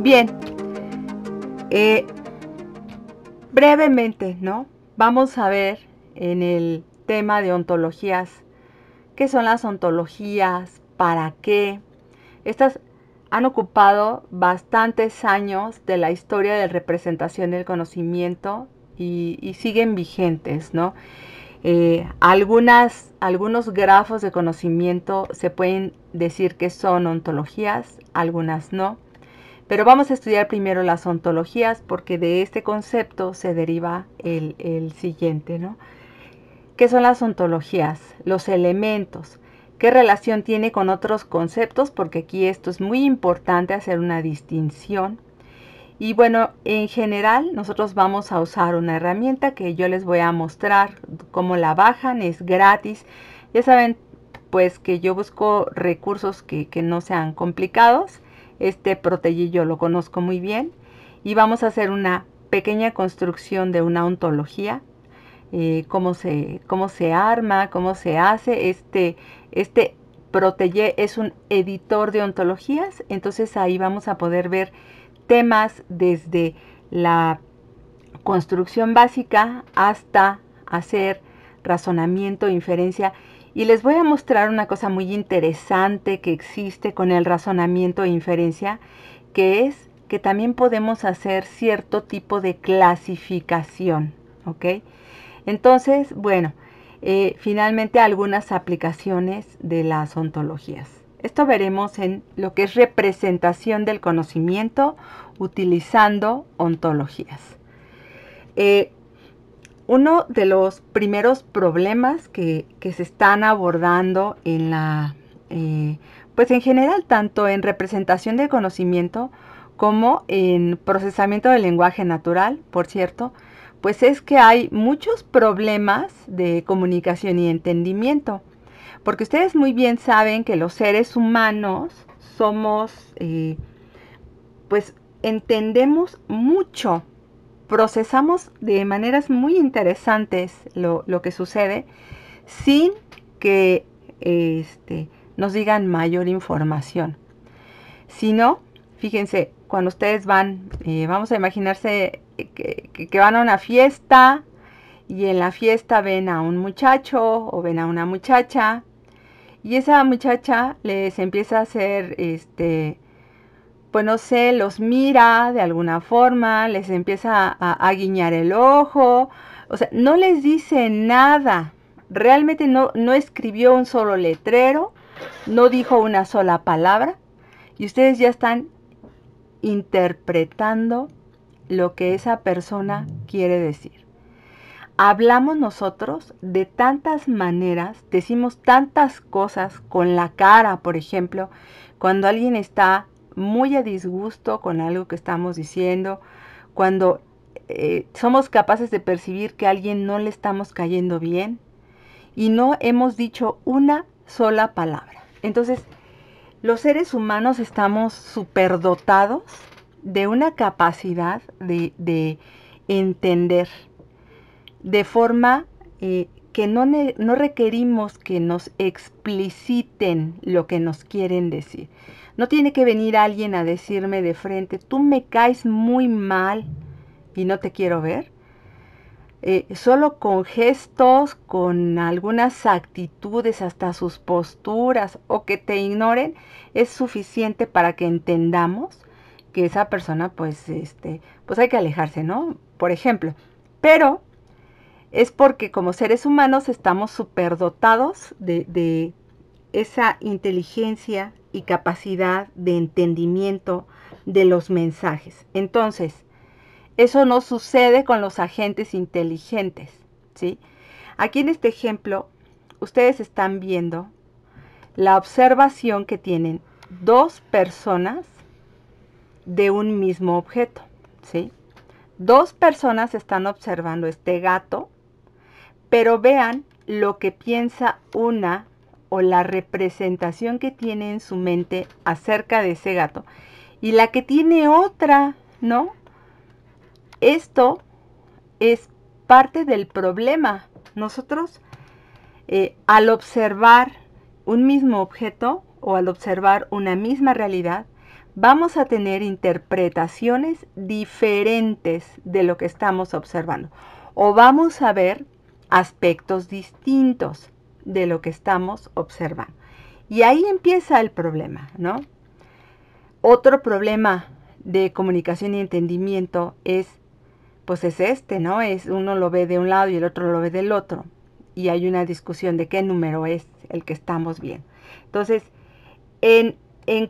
Bien, eh, brevemente, ¿no? Vamos a ver en el tema de ontologías, qué son las ontologías, para qué. Estas han ocupado bastantes años de la historia de representación del conocimiento y, siguen vigentes, ¿no? Eh, algunas, algunos grafos de conocimiento se pueden decir que son ontologías, algunas no. Pero vamos a estudiar primero las ontologías porque de este concepto se deriva el, siguiente, ¿no? ¿Qué son las ontologías? Los elementos. ¿Qué relación tiene con otros conceptos? Porque aquí esto es muy importante hacer una distinción. Y bueno, en general nosotros vamos a usar una herramienta que yo les voy a mostrar cómo la bajan, es gratis. Ya saben, pues que yo busco recursos que, que no sean complicados este Protege yo lo conozco muy bien y vamos a hacer una pequeña construcción de una ontología, eh, cómo, se, cómo se arma, cómo se hace. Este, este Protege es un editor de ontologías, entonces ahí vamos a poder ver temas desde la construcción básica hasta hacer razonamiento, inferencia y les voy a mostrar una cosa muy interesante que existe con el razonamiento e inferencia, que es que también podemos hacer cierto tipo de clasificación, ¿ok? Entonces, bueno, eh, finalmente algunas aplicaciones de las ontologías. Esto veremos en lo que es representación del conocimiento utilizando ontologías. Eh, uno de los primeros problemas que, se están abordando en la, eh, pues en general, tanto en representación del conocimiento como en procesamiento del lenguaje natural, por cierto, pues es que hay muchos problemas de comunicación y entendimiento. Porque ustedes muy bien saben que los seres humanos somos, eh, pues entendemos mucho procesamos de maneras muy interesantes lo, que sucede sin que este, nos digan mayor información. Si no, fíjense, cuando ustedes van, eh, vamos a imaginarse que, van a una fiesta y en la fiesta ven a un muchacho o ven a una muchacha y esa muchacha les empieza a hacer este pues no sé, los mira de alguna forma, les empieza a, guiñar el ojo, o sea, no les dice nada. Realmente no, no escribió un solo letrero, no dijo una sola palabra y ustedes ya están interpretando lo que esa persona quiere decir. Hablamos nosotros de tantas maneras, decimos tantas cosas con la cara, por ejemplo, cuando alguien está muy a disgusto con algo que estamos diciendo, cuando eh, somos capaces de percibir que a alguien no le estamos cayendo bien y no hemos dicho una sola palabra. Entonces, los seres humanos estamos superdotados de una capacidad de, entender de forma eh, que no requerimos que nos expliciten lo que nos quieren decir. No tiene que venir alguien a decirme de frente, tú me caes muy mal y no te quiero ver. Eh, solo con gestos, con algunas actitudes, hasta sus posturas o que te ignoren, es suficiente para que entendamos que esa persona pues, este, pues hay que alejarse, ¿no? Por ejemplo, pero es porque como seres humanos estamos superdotados de esa inteligencia y capacidad de entendimiento de los mensajes. Entonces, eso no sucede con los agentes inteligentes, ¿sí? Aquí en este ejemplo, ustedes están viendo la observación que tienen dos personas de un mismo objeto, ¿sí? Dos personas están observando este gato, pero vean lo que piensa una o la representación que tiene en su mente acerca de ese gato y la que tiene otra, ¿no? Esto es parte del problema. Nosotros eh, al observar un mismo objeto o al observar una misma realidad, vamos a tener interpretaciones diferentes de lo que estamos observando o vamos a ver aspectos distintos de lo que estamos observando. Y ahí empieza el problema, ¿no? Otro problema de comunicación y entendimiento es, pues es este, ¿no? Es uno lo ve de un lado y el otro lo ve del otro. Y hay una discusión de qué número es el que estamos viendo. Entonces, en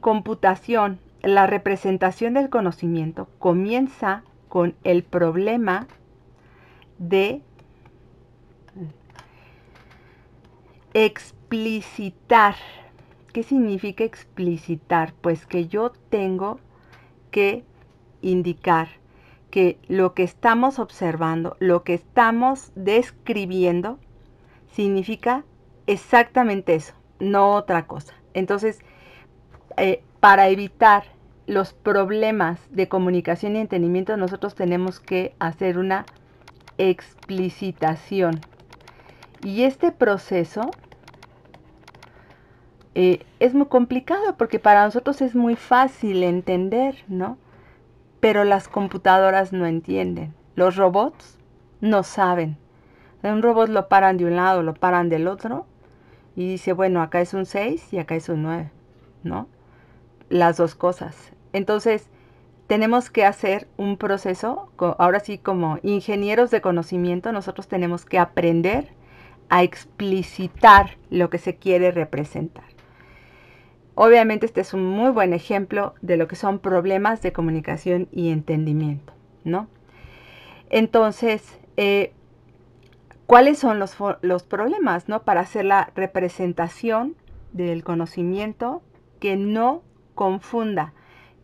computación, la representación del conocimiento comienza con el problema de Explicitar. ¿Qué significa explicitar? Pues que yo tengo que indicar que lo que estamos observando, lo que estamos describiendo, significa exactamente eso, no otra cosa. Entonces, eh, para evitar los problemas de comunicación y entendimiento, nosotros tenemos que hacer una explicitación. Y este proceso eh, es muy complicado porque para nosotros es muy fácil entender, ¿no? Pero las computadoras no entienden. Los robots no saben. Un robot lo paran de un lado, lo paran del otro y dice, bueno, acá es un 6 y acá es un 9, ¿no? Las dos cosas. Entonces, tenemos que hacer un proceso, ahora sí como ingenieros de conocimiento, nosotros tenemos que aprender a explicitar lo que se quiere representar. Obviamente este es un muy buen ejemplo de lo que son problemas de comunicación y entendimiento, ¿no? Entonces, eh, ¿cuáles son los, problemas, ¿no? Para hacer la representación del conocimiento que no confunda,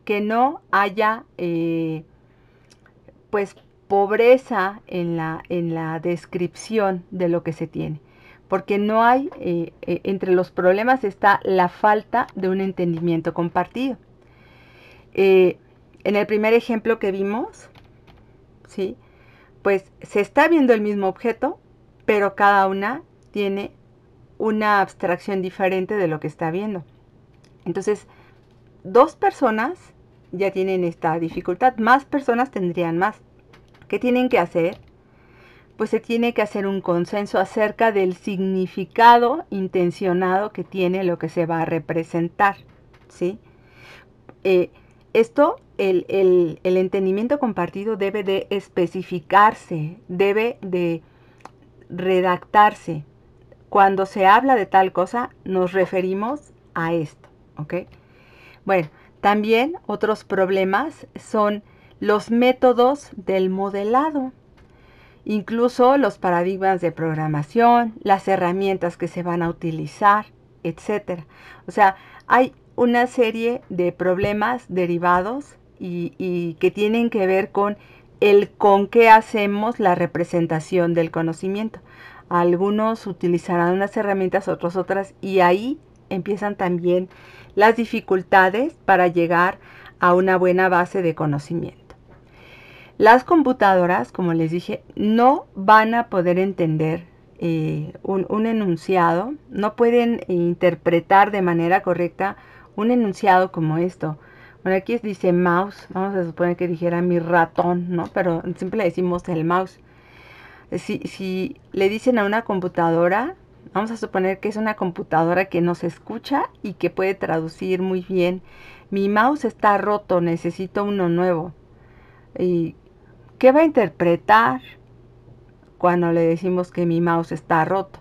que no haya, eh, pues, pobreza en la, en la descripción de lo que se tiene, porque no hay, eh, eh, entre los problemas está la falta de un entendimiento compartido. Eh, en el primer ejemplo que vimos, ¿sí? pues se está viendo el mismo objeto, pero cada una tiene una abstracción diferente de lo que está viendo. Entonces, dos personas ya tienen esta dificultad, más personas tendrían más. ¿Qué tienen que hacer? Pues se tiene que hacer un consenso acerca del significado intencionado que tiene lo que se va a representar. ¿sí? Eh, esto, el, entendimiento compartido debe de especificarse, debe de redactarse. Cuando se habla de tal cosa, nos referimos a esto, Bueno, también otros problemas son los métodos del modelado, incluso los paradigmas de programación, las herramientas que se van a utilizar, etc. O sea, hay una serie de problemas derivados y, y que tienen que ver con el con qué hacemos la representación del conocimiento. Algunos utilizarán unas herramientas, otros otras, y ahí empiezan también las dificultades para llegar a una buena base de conocimiento. Las computadoras, como les dije, no van a poder entender eh, un, enunciado, no pueden interpretar de manera correcta un enunciado como esto. Bueno, aquí dice mouse, vamos a suponer que dijera mi ratón, ¿no? Pero siempre le decimos el mouse. Si, le dicen a una computadora, vamos a suponer que es una computadora que nos escucha y que puede traducir muy bien. Mi mouse está roto, necesito uno nuevo. Y ¿Qué va a interpretar cuando le decimos que mi mouse está roto?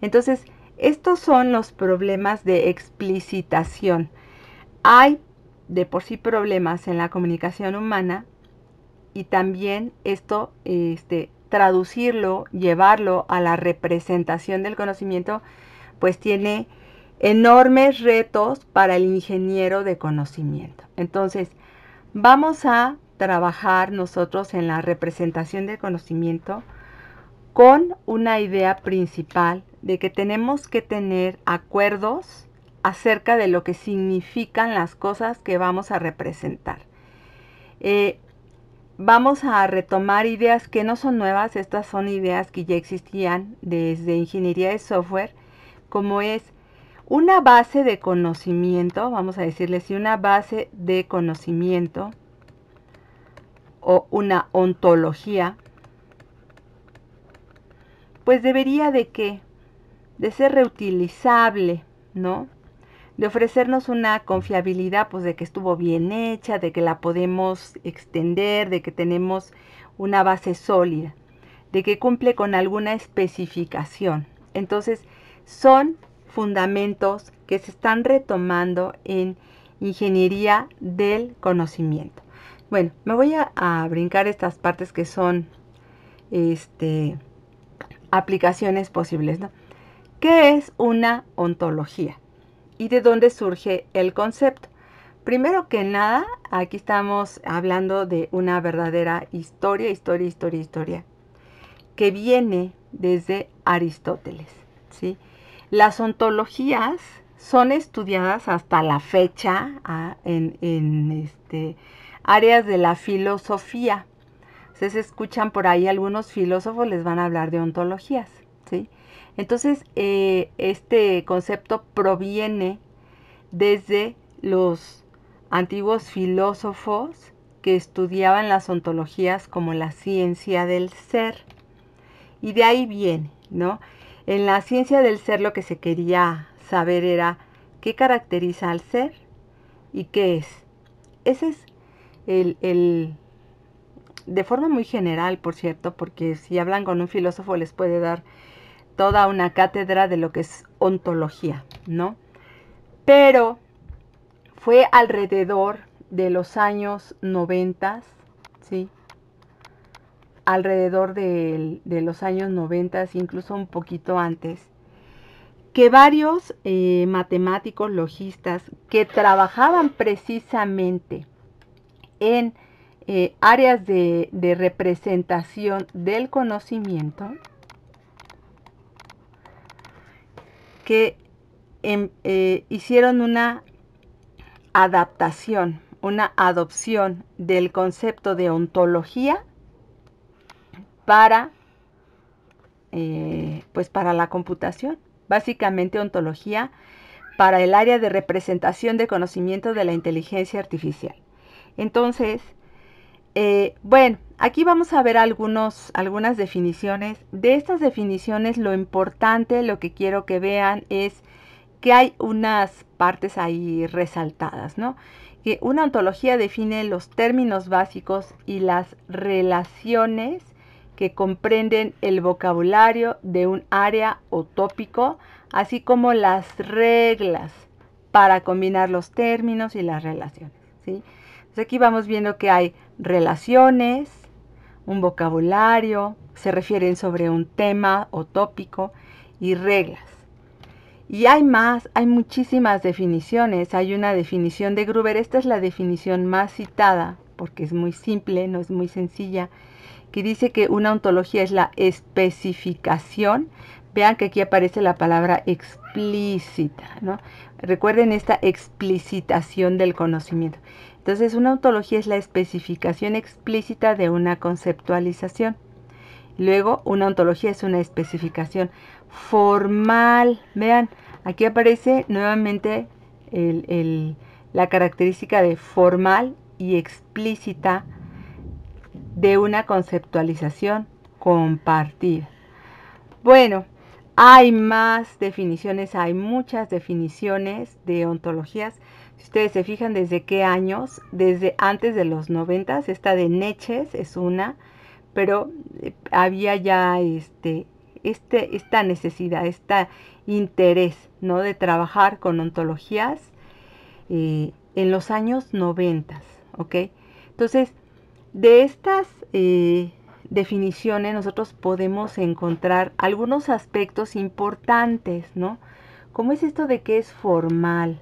Entonces, estos son los problemas de explicitación. Hay de por sí problemas en la comunicación humana y también esto, este, traducirlo, llevarlo a la representación del conocimiento, pues tiene enormes retos para el ingeniero de conocimiento. Entonces, vamos a trabajar nosotros en la representación del conocimiento con una idea principal de que tenemos que tener acuerdos acerca de lo que significan las cosas que vamos a representar. Eh, vamos a retomar ideas que no son nuevas, estas son ideas que ya existían desde ingeniería de software, como es una base de conocimiento, vamos a decirles y una base de conocimiento o una ontología, pues debería de qué? De ser reutilizable, ¿no? De ofrecernos una confiabilidad, pues de que estuvo bien hecha, de que la podemos extender, de que tenemos una base sólida, de que cumple con alguna especificación. Entonces, son fundamentos que se están retomando en ingeniería del conocimiento. Bueno, me voy a, brincar estas partes que son este, aplicaciones posibles, ¿no? ¿Qué es una ontología? ¿Y de dónde surge el concepto? Primero que nada, aquí estamos hablando de una verdadera historia, historia, historia, historia, que viene desde Aristóteles, ¿sí? Las ontologías son estudiadas hasta la fecha ah, en, en, este, áreas de la filosofía. Ustedes escuchan por ahí algunos filósofos les van a hablar de ontologías, ¿sí? Entonces, eh, este concepto proviene desde los antiguos filósofos que estudiaban las ontologías como la ciencia del ser. Y de ahí viene, ¿no? En la ciencia del ser lo que se quería saber era qué caracteriza al ser y qué es. Ese es de forma muy general, por cierto, porque si hablan con un filósofo les puede dar toda una cátedra de lo que es ontología, ¿no? Pero fue alrededor de los años 90, ¿sí? Alrededor de, los años 90, incluso un poquito antes, que varios eh, matemáticos logistas que trabajaban precisamente en eh, áreas de, representación del conocimiento que em, eh, hicieron una adaptación, una adopción del concepto de ontología para, eh, pues para la computación. Básicamente ontología para el área de representación de conocimiento de la inteligencia artificial. Entonces, eh, bueno, aquí vamos a ver algunos, algunas definiciones. De estas definiciones, lo importante, lo que quiero que vean es que hay unas partes ahí resaltadas, ¿no? Que una ontología define los términos básicos y las relaciones que comprenden el vocabulario de un área o tópico, así como las reglas para combinar los términos y las relaciones, ¿sí? Pues aquí vamos viendo que hay relaciones, un vocabulario, se refieren sobre un tema o tópico y reglas. Y hay más, hay muchísimas definiciones. Hay una definición de Gruber, esta es la definición más citada porque es muy simple, no es muy sencilla, que dice que una ontología es la especificación. Vean que aquí aparece la palabra explícita, ¿no? Recuerden esta explicitación del conocimiento. Entonces, una ontología es la especificación explícita de una conceptualización. Luego, una ontología es una especificación formal. Vean, aquí aparece nuevamente la característica de formal y explícita de una conceptualización compartida. Bueno, hay más definiciones, hay muchas definiciones de ontologías ustedes se fijan desde qué años, desde antes de los 90, esta de Neches es una, pero eh, había ya este, este esta necesidad, este interés ¿no? de trabajar con ontologías eh, en los años 90. ¿okay? Entonces, de estas eh, definiciones nosotros podemos encontrar algunos aspectos importantes, ¿no? ¿Cómo es esto de que es formal,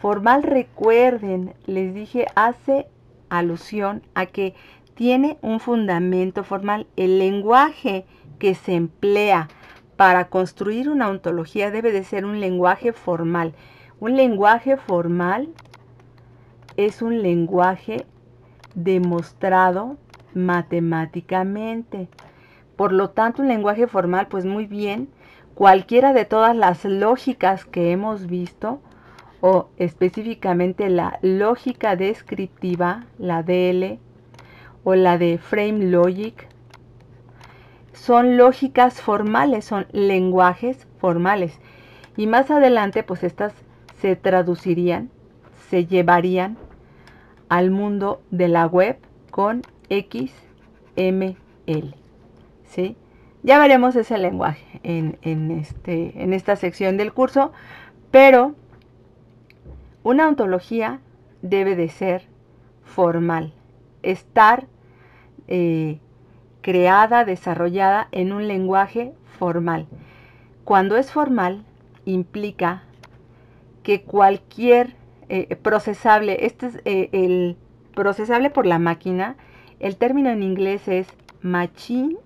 Formal, recuerden, les dije, hace alusión a que tiene un fundamento formal. El lenguaje que se emplea para construir una ontología debe de ser un lenguaje formal. Un lenguaje formal es un lenguaje demostrado matemáticamente. Por lo tanto, un lenguaje formal, pues muy bien, cualquiera de todas las lógicas que hemos visto o específicamente la lógica descriptiva, la DL, o la de Frame Logic, son lógicas formales, son lenguajes formales. Y más adelante, pues estas se traducirían, se llevarían al mundo de la web con XML. ¿sí? Ya veremos ese lenguaje en, este, en esta sección del curso, pero una ontología debe de ser formal, estar eh, creada, desarrollada en un lenguaje formal. Cuando es formal, implica que cualquier eh, procesable, este es eh, el procesable por la máquina, el término en inglés es machine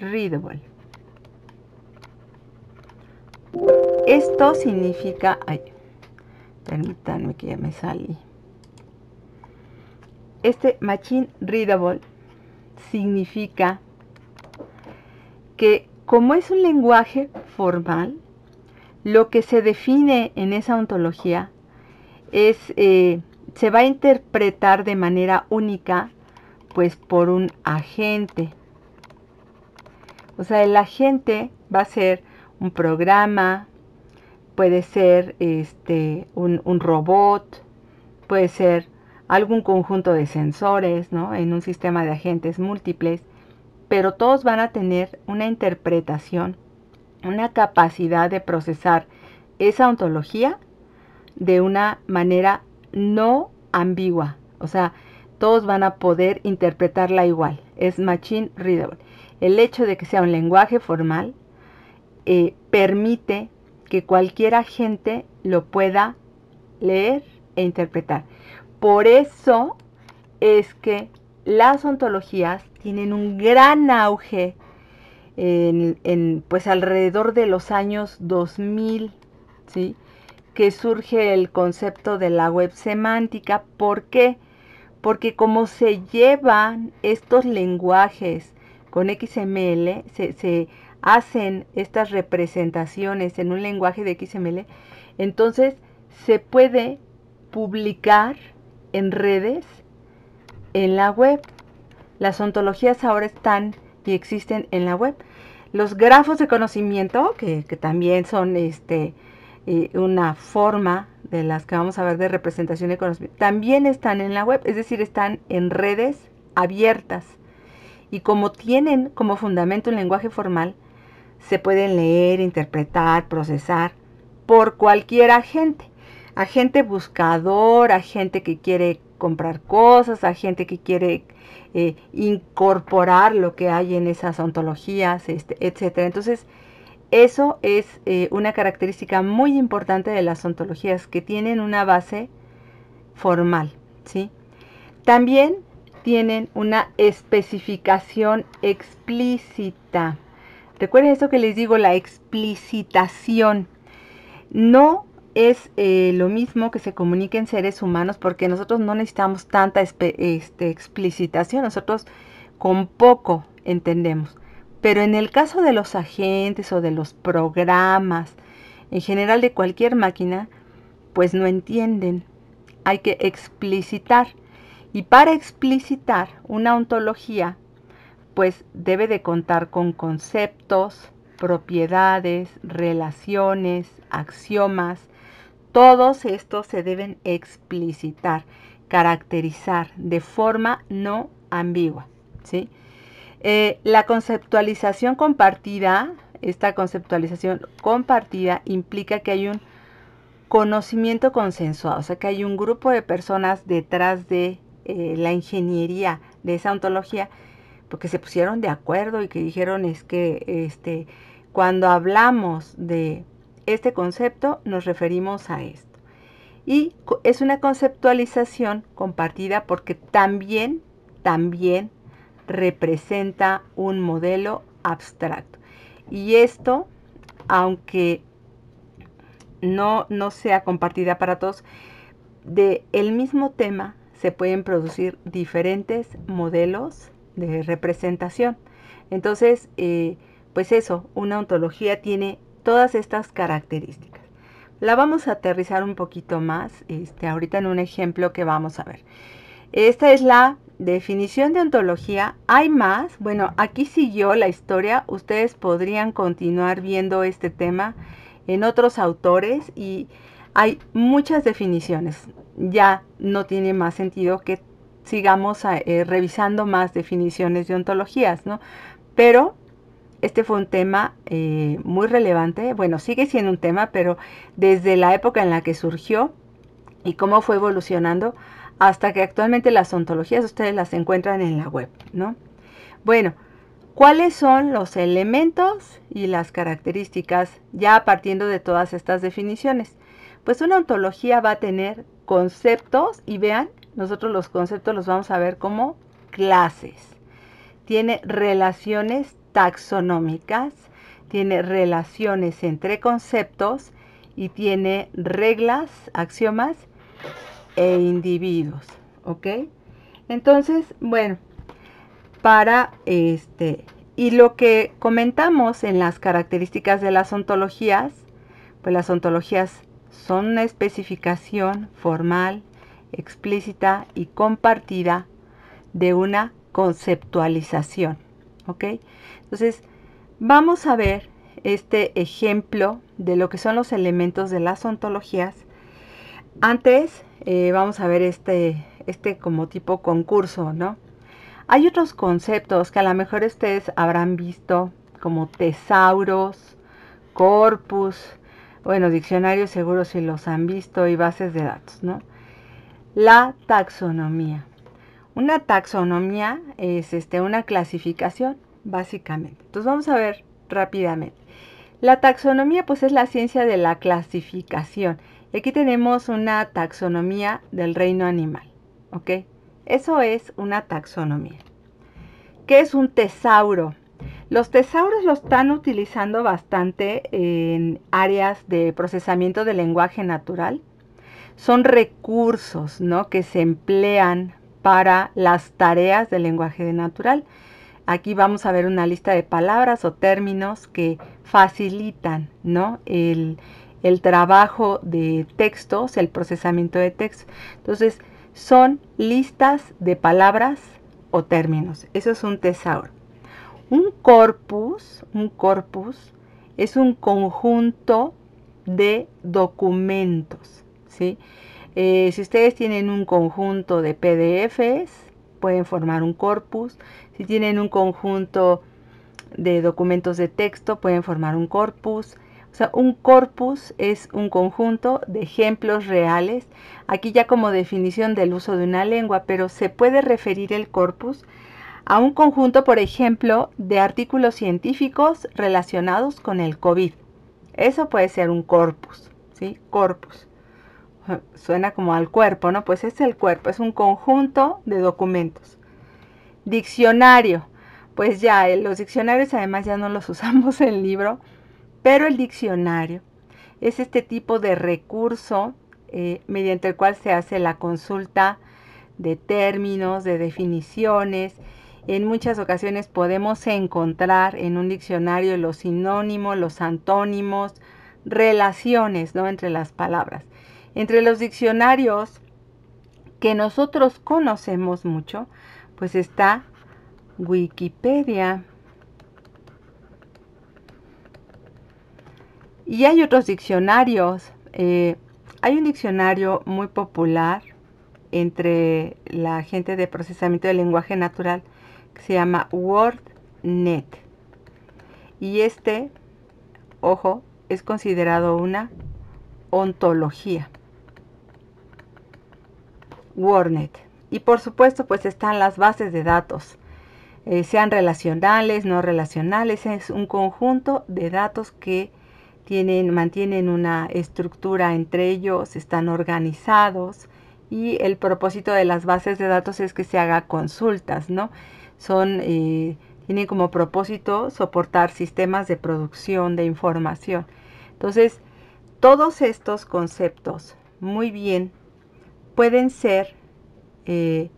readable. Esto significa... Ay, permítanme que ya me salí. Este machine readable significa que como es un lenguaje formal, lo que se define en esa ontología es, eh, se va a interpretar de manera única pues por un agente. O sea, el agente va a ser un programa, puede ser este, un, robot, puede ser algún conjunto de sensores, ¿no? En un sistema de agentes múltiples, pero todos van a tener una interpretación, una capacidad de procesar esa ontología de una manera no ambigua, o sea, todos van a poder interpretarla igual, es machine readable. El hecho de que sea un lenguaje formal eh, permite que cualquier agente lo pueda leer e interpretar. Por eso es que las ontologías tienen un gran auge en, pues alrededor de los años 2000, ¿sí? que surge el concepto de la web semántica. ¿Por qué? Porque como se llevan estos lenguajes con XML, se hacen estas representaciones en un lenguaje de XML, entonces se puede publicar en redes, en la web. Las ontologías ahora están y existen en la web. Los grafos de conocimiento, que, también son este, eh, una forma de las que vamos a ver de representación de conocimiento, también están en la web, es decir, están en redes abiertas. Y como tienen como fundamento un lenguaje formal, se pueden leer, interpretar, procesar por cualquier agente. Agente buscador, agente que quiere comprar cosas, agente que quiere eh, incorporar lo que hay en esas ontologías, este, etc. Entonces, eso es eh, una característica muy importante de las ontologías, que tienen una base formal. ¿sí? También tienen una especificación explícita. Recuerden esto que les digo, la explicitación. No es eh, lo mismo que se comuniquen seres humanos porque nosotros no necesitamos tanta este, explicitación, nosotros con poco entendemos. Pero en el caso de los agentes o de los programas, en general de cualquier máquina, pues no entienden. Hay que explicitar. Y para explicitar una ontología pues debe de contar con conceptos, propiedades, relaciones, axiomas. Todos estos se deben explicitar, caracterizar de forma no ambigua. ¿sí? Eh, la conceptualización compartida, esta conceptualización compartida implica que hay un conocimiento consensuado, o sea que hay un grupo de personas detrás de eh, la ingeniería, de esa ontología, porque se pusieron de acuerdo y que dijeron es que este, cuando hablamos de este concepto nos referimos a esto. Y es una conceptualización compartida porque también, también representa un modelo abstracto. Y esto, aunque no, no sea compartida para todos, de el mismo tema se pueden producir diferentes modelos de representación. Entonces, eh, pues eso, una ontología tiene todas estas características. La vamos a aterrizar un poquito más, este, ahorita en un ejemplo que vamos a ver. Esta es la definición de ontología. Hay más, bueno, aquí siguió la historia, ustedes podrían continuar viendo este tema en otros autores y hay muchas definiciones. Ya no tiene más sentido que sigamos eh, eh, revisando más definiciones de ontologías, ¿no? Pero este fue un tema eh, muy relevante, bueno, sigue siendo un tema, pero desde la época en la que surgió y cómo fue evolucionando hasta que actualmente las ontologías ustedes las encuentran en la web, ¿no? Bueno, ¿cuáles son los elementos y las características ya partiendo de todas estas definiciones? Pues una ontología va a tener conceptos y vean, nosotros los conceptos los vamos a ver como clases. Tiene relaciones taxonómicas, tiene relaciones entre conceptos y tiene reglas, axiomas e individuos. ¿Ok? Entonces, bueno, para este, y lo que comentamos en las características de las ontologías, pues las ontologías son una especificación formal explícita y compartida de una conceptualización. ¿Ok? Entonces, vamos a ver este ejemplo de lo que son los elementos de las ontologías. Antes, eh, vamos a ver este, este como tipo concurso, ¿no? Hay otros conceptos que a lo mejor ustedes habrán visto, como tesauros, corpus, bueno, diccionarios seguro si los han visto y bases de datos, ¿no? La taxonomía. Una taxonomía es este, una clasificación, básicamente. Entonces vamos a ver rápidamente. La taxonomía pues es la ciencia de la clasificación. Y aquí tenemos una taxonomía del reino animal. ¿Ok? Eso es una taxonomía. ¿Qué es un tesauro? Los tesauros lo están utilizando bastante en áreas de procesamiento del lenguaje natural son recursos ¿no? que se emplean para las tareas del lenguaje natural. Aquí vamos a ver una lista de palabras o términos que facilitan ¿no? el, el trabajo de textos, el procesamiento de textos. Entonces, son listas de palabras o términos. Eso es un tesauro. Un corpus, un corpus es un conjunto de documentos eh, si ustedes tienen un conjunto de PDFs, pueden formar un corpus. Si tienen un conjunto de documentos de texto, pueden formar un corpus. O sea, un corpus es un conjunto de ejemplos reales. Aquí ya como definición del uso de una lengua, pero se puede referir el corpus a un conjunto, por ejemplo, de artículos científicos relacionados con el COVID. Eso puede ser un corpus, ¿sí? Corpus. suena como al cuerpo, ¿no? Pues es el cuerpo, es un conjunto de documentos. Diccionario, pues ya, eh, los diccionarios además ya no los usamos en el libro, pero el diccionario es este tipo de recurso eh, mediante el cual se hace la consulta de términos, de definiciones. En muchas ocasiones podemos encontrar en un diccionario los sinónimos, los antónimos, relaciones ¿no? entre las palabras. Entre los diccionarios que nosotros conocemos mucho, pues está Wikipedia. Y hay otros diccionarios. Eh, hay un diccionario muy popular entre la gente de procesamiento del lenguaje natural que se llama WordNet. Y este, ojo, es considerado una ontología. WordNet. Y por supuesto, pues están las bases de datos, eh, sean relacionales, no relacionales, es un conjunto de datos que tienen, mantienen una estructura entre ellos, están organizados y el propósito de las bases de datos es que se haga consultas, ¿no? Son, eh, tienen como propósito soportar sistemas de producción de información. Entonces, todos estos conceptos muy bien pueden ser eh,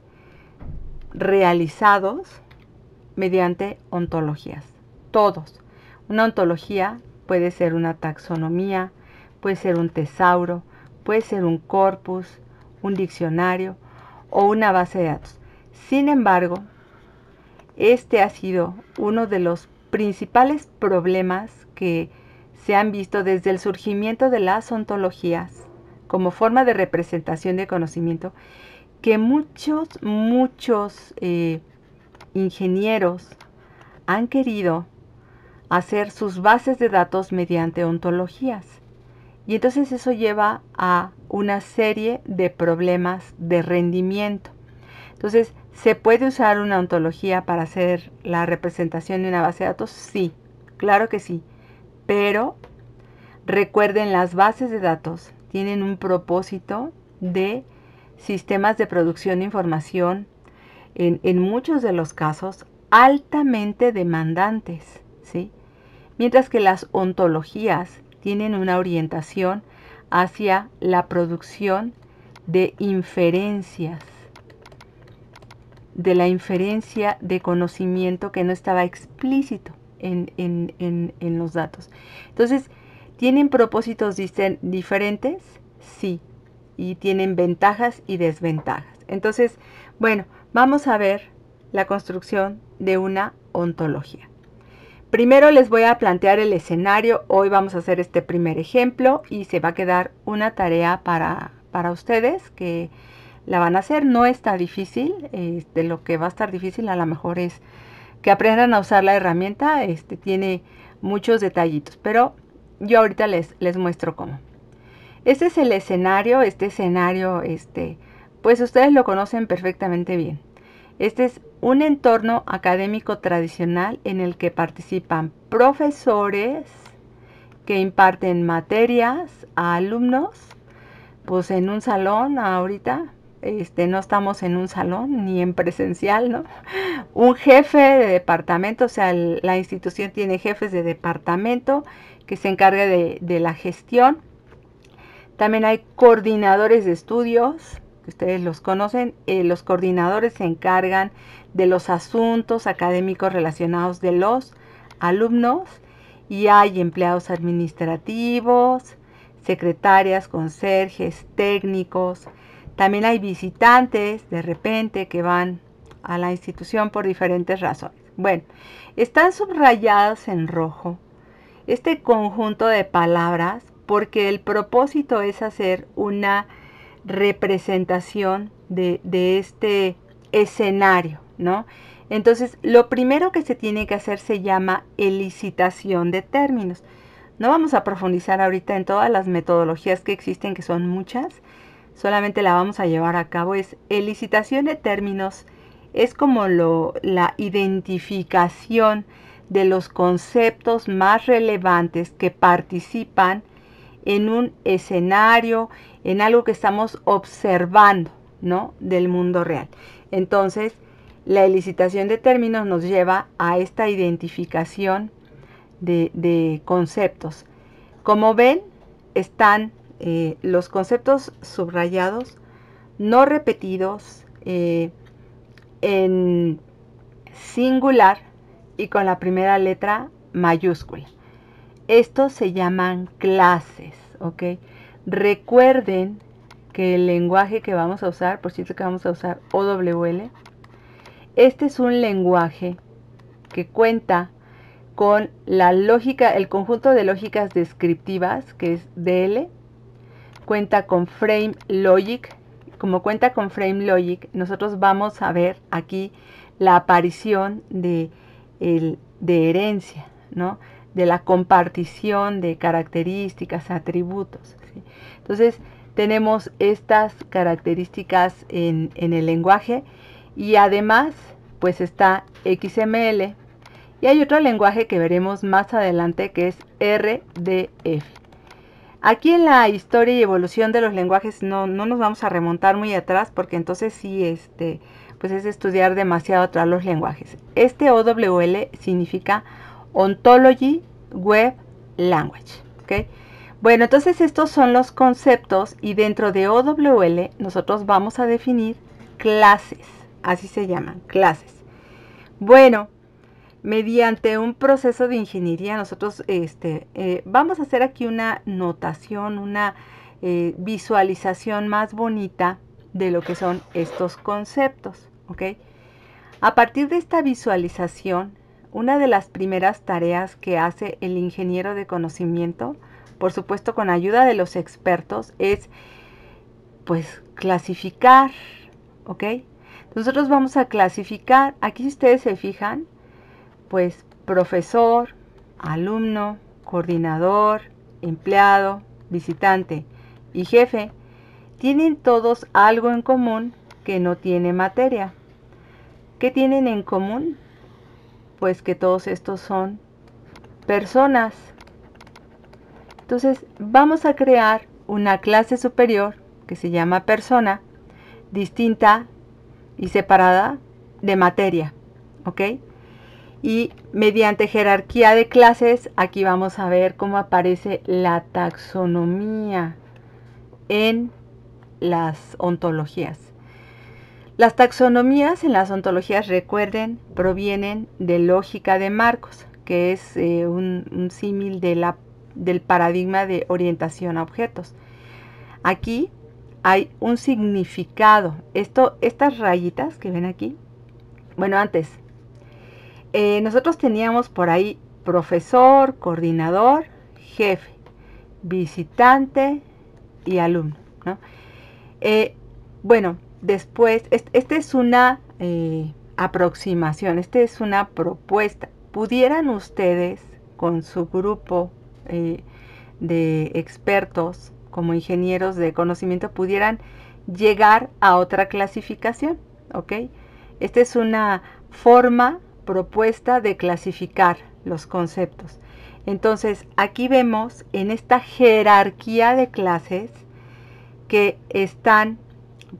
realizados mediante ontologías. Todos. Una ontología puede ser una taxonomía, puede ser un tesauro, puede ser un corpus, un diccionario o una base de datos. Sin embargo, este ha sido uno de los principales problemas que se han visto desde el surgimiento de las ontologías como forma de representación de conocimiento que muchos, muchos eh, ingenieros han querido hacer sus bases de datos mediante ontologías. Y entonces eso lleva a una serie de problemas de rendimiento. Entonces, ¿se puede usar una ontología para hacer la representación de una base de datos? Sí, claro que sí. Pero recuerden las bases de datos tienen un propósito de sistemas de producción de información, en, muchos de los casos, altamente demandantes, ¿sí? Mientras que las ontologías tienen una orientación hacia la producción de inferencias, de la inferencia de conocimiento que no estaba explícito en, en los datos. Entonces, ¿Tienen propósitos diferentes? Sí. Y tienen ventajas y desventajas. Entonces, bueno, vamos a ver la construcción de una ontología. Primero les voy a plantear el escenario. Hoy vamos a hacer este primer ejemplo y se va a quedar una tarea para, para ustedes que la van a hacer. No está difícil. De este, lo que va a estar difícil a lo mejor es que aprendan a usar la herramienta. Este, tiene muchos detallitos, pero yo ahorita les, les muestro cómo. Este es el escenario, este escenario, este, pues ustedes lo conocen perfectamente bien. Este es un entorno académico tradicional en el que participan profesores que imparten materias a alumnos, pues en un salón ahorita, este, no estamos en un salón ni en presencial, ¿no? Un jefe de departamento, o sea, la institución tiene jefes de departamento que se encarga de, la gestión. También hay coordinadores de estudios, que ustedes los conocen. Eh, los coordinadores se encargan de los asuntos académicos relacionados de los alumnos y hay empleados administrativos, secretarias, conserjes, técnicos. También hay visitantes de repente que van a la institución por diferentes razones. Bueno, están subrayadas en rojo este conjunto de palabras porque el propósito es hacer una representación de, este escenario, ¿no? Entonces, lo primero que se tiene que hacer se llama elicitación de términos. No vamos a profundizar ahorita en todas las metodologías que existen, que son muchas, solamente la vamos a llevar a cabo. Es elicitación de términos, es como la identificación de los conceptos más relevantes que participan en un escenario, en algo que estamos observando, ¿no? Del mundo real. Entonces, la elicitación de términos nos lleva a esta identificación de, conceptos. Como ven, están eh, los conceptos subrayados, no repetidos, eh, en singular y con la primera letra mayúscula. Estos se llaman clases, ¿ok? Recuerden que el lenguaje que vamos a usar, por cierto que vamos a usar OWL, este es un lenguaje que cuenta con la lógica, el conjunto de lógicas descriptivas, que es DL, cuenta con Frame Logic, como cuenta con Frame Logic, nosotros vamos a ver aquí la aparición de el, de herencia, ¿no? de la compartición de características, atributos. Entonces, tenemos estas características en, el lenguaje y además, pues está XML y hay otro lenguaje que veremos más adelante que es RDF. Aquí en la historia y evolución de los lenguajes no, no nos vamos a remontar muy atrás porque entonces sí, este, pues es estudiar demasiado atrás los lenguajes. Este OWL significa Ontology Web Language. Bueno, entonces estos son los conceptos y dentro de OWL nosotros vamos a definir clases, así se llaman, clases. Bueno, mediante un proceso de ingeniería nosotros este, eh, vamos a hacer aquí una notación, una eh, visualización más bonita de lo que son estos conceptos. A partir de esta visualización, una de las primeras tareas que hace el ingeniero de conocimiento, por supuesto con ayuda de los expertos, es pues clasificar, ¿ok? Nosotros vamos a clasificar, aquí si ustedes se fijan, pues profesor, alumno, coordinador, empleado, visitante y jefe, tienen todos algo en común que no tiene materia. ¿Qué tienen en común? Pues que todos estos son personas. Entonces vamos a crear una clase superior que se llama persona, distinta y separada de materia. Y mediante jerarquía de clases, aquí vamos a ver cómo aparece la taxonomía en las ontologías. Las taxonomías en las ontologías, recuerden, provienen de lógica de Marcos, que es eh, un, símil del paradigma de orientación a objetos. Aquí hay un significado. Esto, estas rayitas que ven aquí, bueno, antes, eh, nosotros teníamos por ahí profesor, coordinador, jefe, visitante y alumno. ¿no? Eh, bueno, Después, esta este es una eh, aproximación, esta es una propuesta. ¿Pudieran ustedes con su grupo eh, de expertos como ingenieros de conocimiento pudieran llegar a otra clasificación? Esta es una forma propuesta de clasificar los conceptos. Entonces, aquí vemos en esta jerarquía de clases que están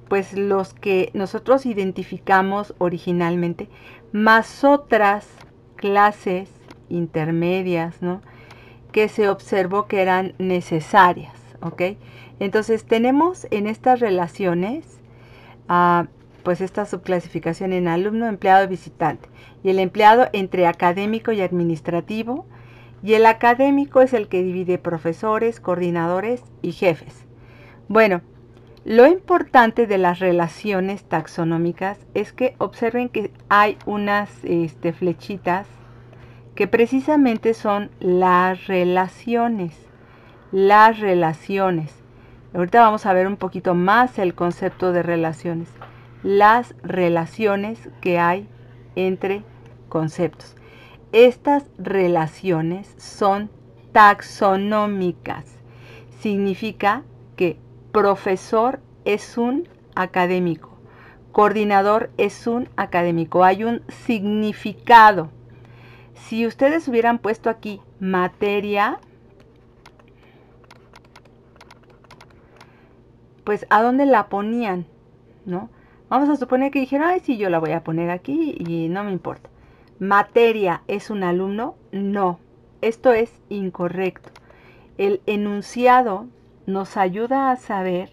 pues los que nosotros identificamos originalmente, más otras clases intermedias, ¿no? Que se observó que eran necesarias, ¿ok? Entonces tenemos en estas relaciones, ah, pues esta subclasificación en alumno, empleado, visitante, y el empleado entre académico y administrativo, y el académico es el que divide profesores, coordinadores y jefes. Bueno, lo importante de las relaciones taxonómicas es que observen que hay unas este, flechitas que precisamente son las relaciones. Las relaciones. Ahorita vamos a ver un poquito más el concepto de relaciones. Las relaciones que hay entre conceptos. Estas relaciones son taxonómicas. Significa que profesor es un académico, coordinador es un académico, hay un significado. Si ustedes hubieran puesto aquí materia, pues a dónde la ponían, ¿no? Vamos a suponer que dijeron, ay, sí, yo la voy a poner aquí y no me importa. ¿Materia es un alumno? No, esto es incorrecto. El enunciado nos ayuda a saber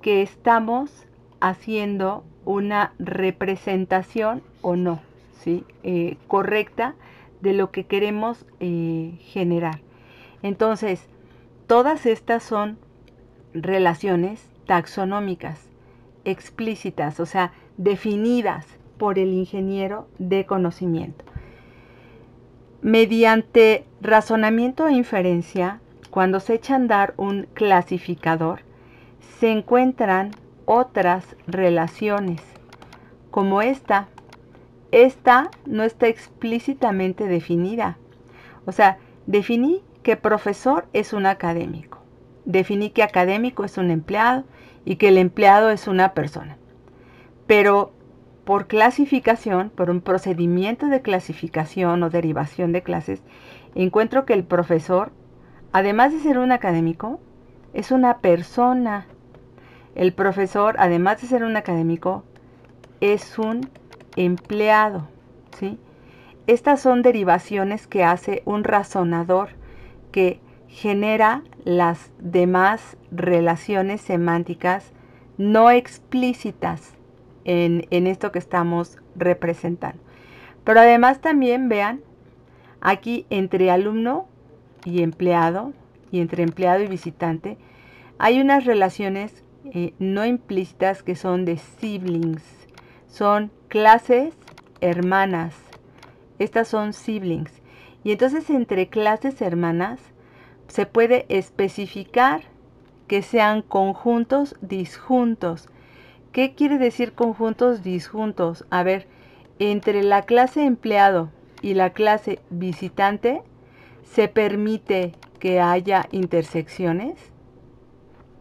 que estamos haciendo una representación o no, ¿sí? Eh, correcta de lo que queremos eh, generar. Entonces, todas estas son relaciones taxonómicas, explícitas, o sea, definidas por el ingeniero de conocimiento. Mediante razonamiento e inferencia, cuando se echa a andar un clasificador, se encuentran otras relaciones, como esta. Esta no está explícitamente definida. O sea, definí que profesor es un académico, definí que académico es un empleado y que el empleado es una persona. Pero por clasificación, por un procedimiento de clasificación o derivación de clases, encuentro que el profesor además de ser un académico, es una persona. El profesor, además de ser un académico, es un empleado. ¿sí? Estas son derivaciones que hace un razonador que genera las demás relaciones semánticas no explícitas en, en, esto que estamos representando. Pero además también vean aquí entre alumno y empleado, y entre empleado y visitante, hay unas relaciones eh, no implícitas que son de siblings. Son clases hermanas. Estas son siblings. Y entonces entre clases hermanas se puede especificar que sean conjuntos disjuntos. ¿Qué quiere decir conjuntos disjuntos? A ver, entre la clase empleado y la clase visitante ¿Se permite que haya intersecciones?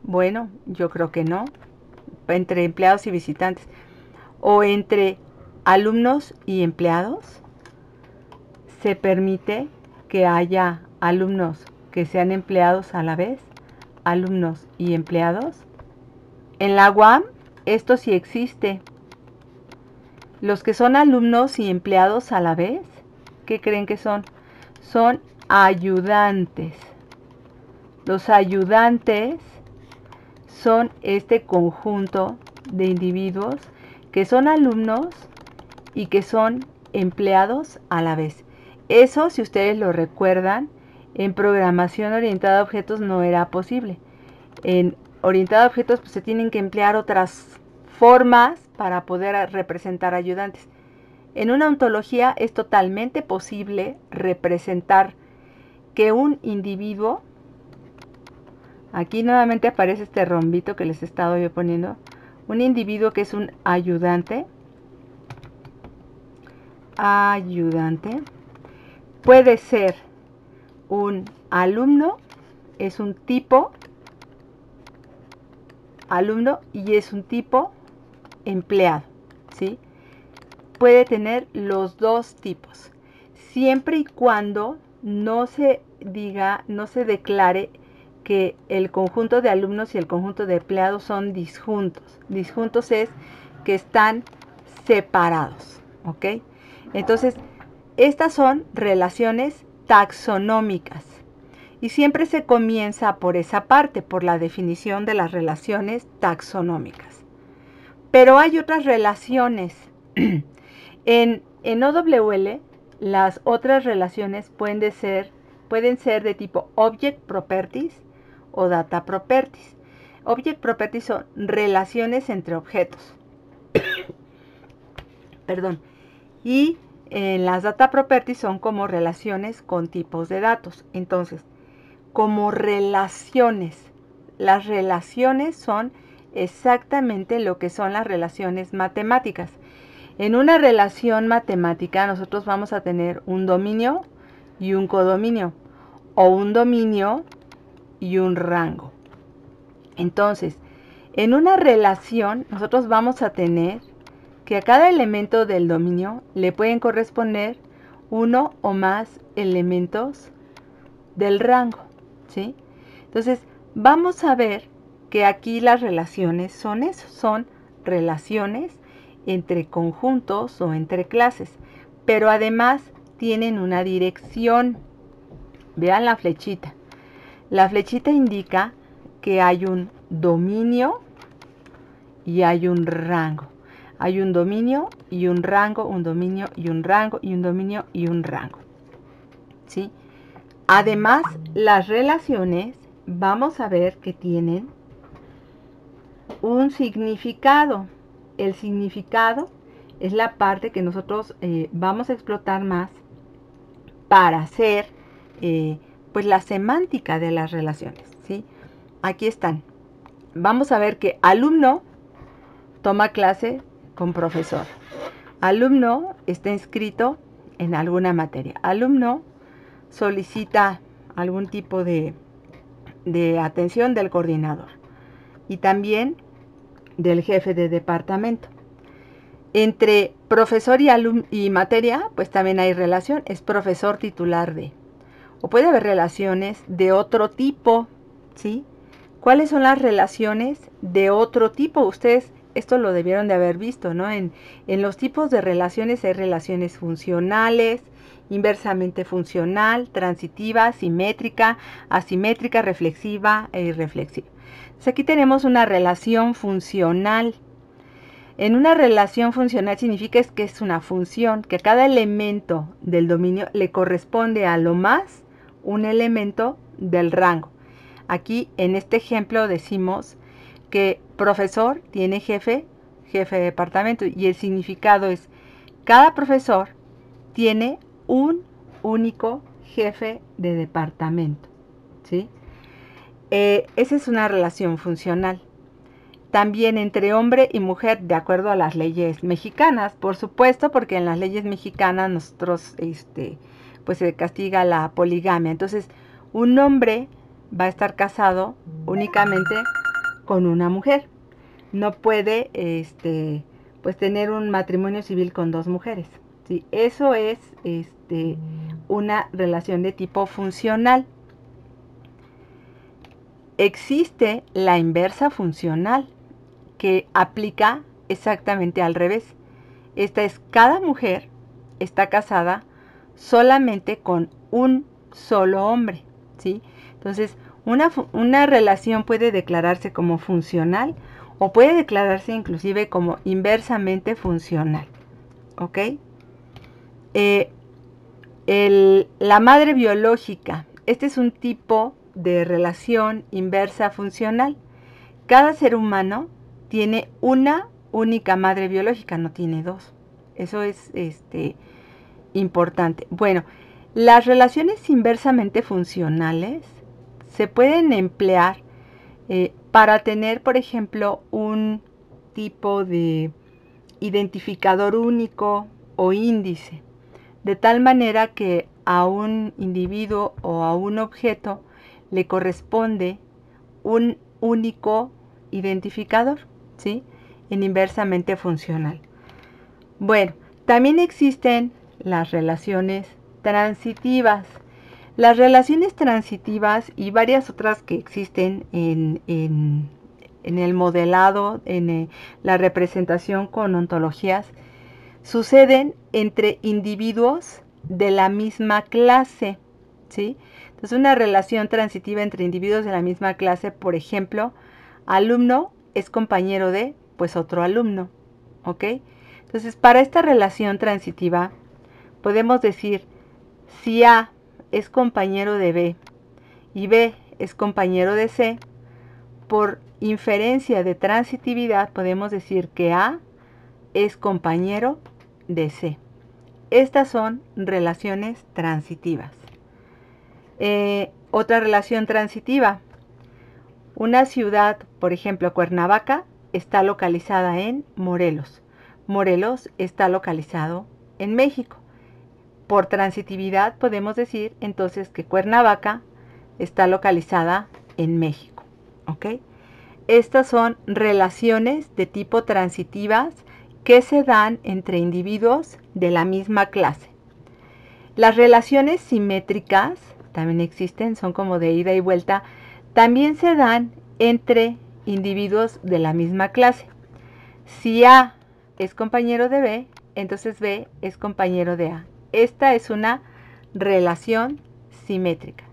Bueno, yo creo que no, entre empleados y visitantes. O entre alumnos y empleados. ¿Se permite que haya alumnos que sean empleados a la vez? Alumnos y empleados. En la UAM esto sí existe. Los que son alumnos y empleados a la vez, ¿qué creen que son? Son ayudantes. Los ayudantes son este conjunto de individuos que son alumnos y que son empleados a la vez. Eso, si ustedes lo recuerdan, en programación orientada a objetos no era posible. En orientada a objetos pues, se tienen que emplear otras formas para poder representar ayudantes. En una ontología es totalmente posible representar que un individuo, aquí nuevamente aparece este rombito que les he estado yo poniendo, un individuo que es un ayudante, ayudante, puede ser un alumno, es un tipo, alumno y es un tipo empleado, ¿sí? Puede tener los dos tipos, siempre y cuando no se diga, no se declare que el conjunto de alumnos y el conjunto de empleados son disjuntos. Disjuntos es que están separados, ¿ok? Entonces, estas son relaciones taxonómicas. Y siempre se comienza por esa parte, por la definición de las relaciones taxonómicas. Pero hay otras relaciones. en, en OWL las otras relaciones pueden ser, pueden ser de tipo Object Properties o Data Properties. Object Properties son relaciones entre objetos. Perdón. Y eh, las Data Properties son como relaciones con tipos de datos. Entonces, como relaciones. Las relaciones son exactamente lo que son las relaciones matemáticas. En una relación matemática nosotros vamos a tener un dominio y un codominio, o un dominio y un rango. Entonces, en una relación nosotros vamos a tener que a cada elemento del dominio le pueden corresponder uno o más elementos del rango, ¿sí? Entonces, vamos a ver que aquí las relaciones son eso, son relaciones entre conjuntos o entre clases, pero además tienen una dirección. Vean la flechita. La flechita indica que hay un dominio y hay un rango. Hay un dominio y un rango, un dominio y un rango, y un dominio y un rango. ¿Sí? Además, las relaciones vamos a ver que tienen un significado el significado es la parte que nosotros eh, vamos a explotar más para hacer eh, pues la semántica de las relaciones. ¿sí? Aquí están. Vamos a ver que alumno toma clase con profesor. Alumno está inscrito en alguna materia. Alumno solicita algún tipo de, de atención del coordinador. Y también del jefe de departamento. Entre profesor y, y materia, pues también hay relación, es profesor titular de. O puede haber relaciones de otro tipo, ¿sí? ¿Cuáles son las relaciones de otro tipo? Ustedes esto lo debieron de haber visto, ¿no? En, en los tipos de relaciones hay relaciones funcionales, inversamente funcional, transitiva, simétrica, asimétrica, reflexiva e irreflexiva aquí tenemos una relación funcional. En una relación funcional significa es que es una función, que a cada elemento del dominio le corresponde a lo más un elemento del rango. Aquí en este ejemplo decimos que profesor tiene jefe, jefe de departamento y el significado es cada profesor tiene un único jefe de departamento, ¿sí? Eh, esa es una relación funcional. También entre hombre y mujer, de acuerdo a las leyes mexicanas, por supuesto, porque en las leyes mexicanas nosotros, este, pues se castiga la poligamia. Entonces, un hombre va a estar casado únicamente con una mujer. No puede, este, pues tener un matrimonio civil con dos mujeres. ¿sí? Eso es, este, una relación de tipo funcional. Existe la inversa funcional, que aplica exactamente al revés. Esta es cada mujer está casada solamente con un solo hombre, ¿sí? Entonces, una, relación puede declararse como funcional o puede declararse inclusive como inversamente funcional, ¿ok? Eh, la madre biológica, este es un tipo de relación inversa funcional. Cada ser humano tiene una única madre biológica, no tiene dos. Eso es este, importante. Bueno, las relaciones inversamente funcionales se pueden emplear eh, para tener, por ejemplo, un tipo de identificador único o índice, de tal manera que a un individuo o a un objeto le corresponde un único identificador, ¿sí? En inversamente funcional. Bueno, también existen las relaciones transitivas. Las relaciones transitivas y varias otras que existen en, el modelado, en eh, la representación con ontologías, suceden entre individuos de la misma clase, ¿sí? Entonces, una relación transitiva entre individuos de la misma clase, por ejemplo, alumno es compañero de, pues, otro alumno, ¿ok? Entonces, para esta relación transitiva, podemos decir, si A es compañero de B y B es compañero de C, por inferencia de transitividad podemos decir que A es compañero de C. Estas son relaciones transitivas. Eh, otra relación transitiva. Una ciudad, por ejemplo, Cuernavaca, está localizada en Morelos. Morelos está localizado en México. Por transitividad podemos decir entonces que Cuernavaca está localizada en México. Estas son relaciones de tipo transitivas que se dan entre individuos de la misma clase. Las relaciones simétricas también existen, son como de ida y vuelta, también se dan entre individuos de la misma clase. Si A es compañero de B, entonces B es compañero de A. Esta es una relación simétrica.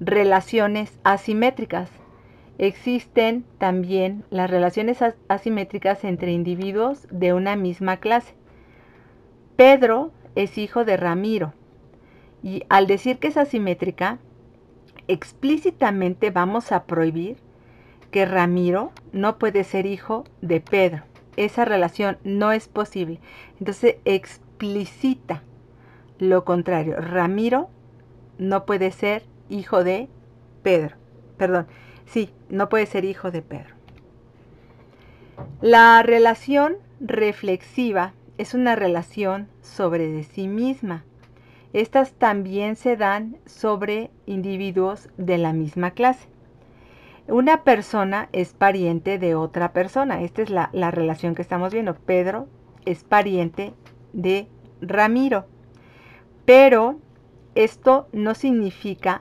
Relaciones asimétricas. Existen también las relaciones asimétricas entre individuos de una misma clase. Pedro es hijo de Ramiro. Y al decir que es asimétrica, explícitamente vamos a prohibir que Ramiro no puede ser hijo de Pedro. Esa relación no es posible. Entonces explícita lo contrario. Ramiro no puede ser hijo de Pedro. Perdón, sí, no puede ser hijo de Pedro. La relación reflexiva es una relación sobre de sí misma estas también se dan sobre individuos de la misma clase. Una persona es pariente de otra persona. Esta es la, relación que estamos viendo. Pedro es pariente de Ramiro. Pero esto no significa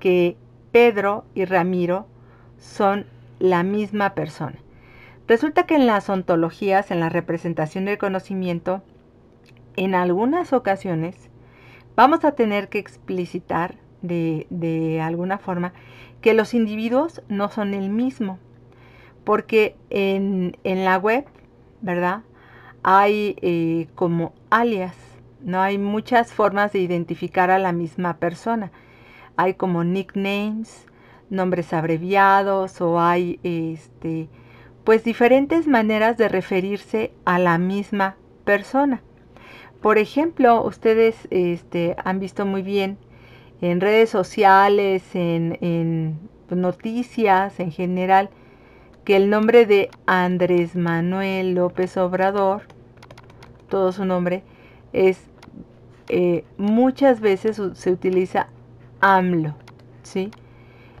que Pedro y Ramiro son la misma persona. Resulta que en las ontologías, en la representación del conocimiento, en algunas ocasiones vamos a tener que explicitar de, alguna forma que los individuos no son el mismo, porque en, la web, ¿verdad? Hay eh, como alias, ¿no? Hay muchas formas de identificar a la misma persona. Hay como nicknames, nombres abreviados o hay este, pues diferentes maneras de referirse a la misma persona. Por ejemplo, ustedes este, han visto muy bien en redes sociales, en, noticias en general, que el nombre de Andrés Manuel López Obrador, todo su nombre, es eh, muchas veces se utiliza AMLO, ¿sí?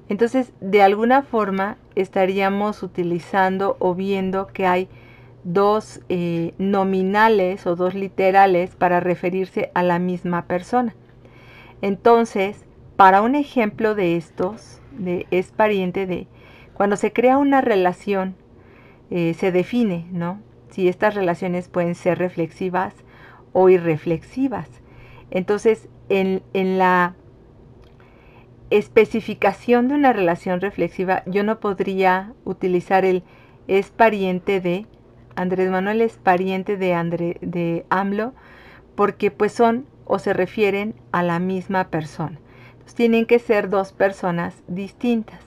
Entonces, de alguna forma estaríamos utilizando o viendo que hay dos eh, nominales o dos literales para referirse a la misma persona. Entonces, para un ejemplo de estos, de, es pariente de, cuando se crea una relación, eh, se define, ¿no? Si estas relaciones pueden ser reflexivas o irreflexivas. Entonces, en, en la especificación de una relación reflexiva, yo no podría utilizar el es pariente de, Andrés Manuel es pariente de, André, de AMLO porque pues son o se refieren a la misma persona. Entonces, tienen que ser dos personas distintas,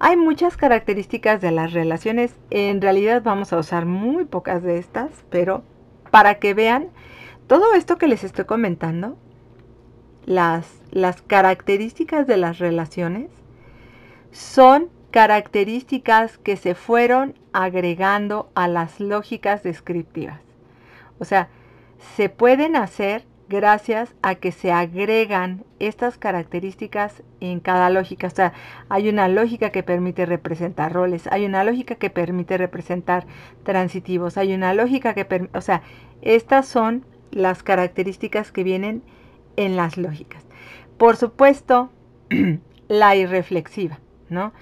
Hay muchas características de las relaciones. En realidad vamos a usar muy pocas de estas, pero para que vean todo esto que les estoy comentando, las, las características de las relaciones son características que se fueron agregando a las lógicas descriptivas. O sea, se pueden hacer gracias a que se agregan estas características en cada lógica. O sea, hay una lógica que permite representar roles, hay una lógica que permite representar transitivos, hay una lógica que permite, o sea, estas son las características que vienen en las lógicas. Por supuesto, la irreflexiva, ¿no?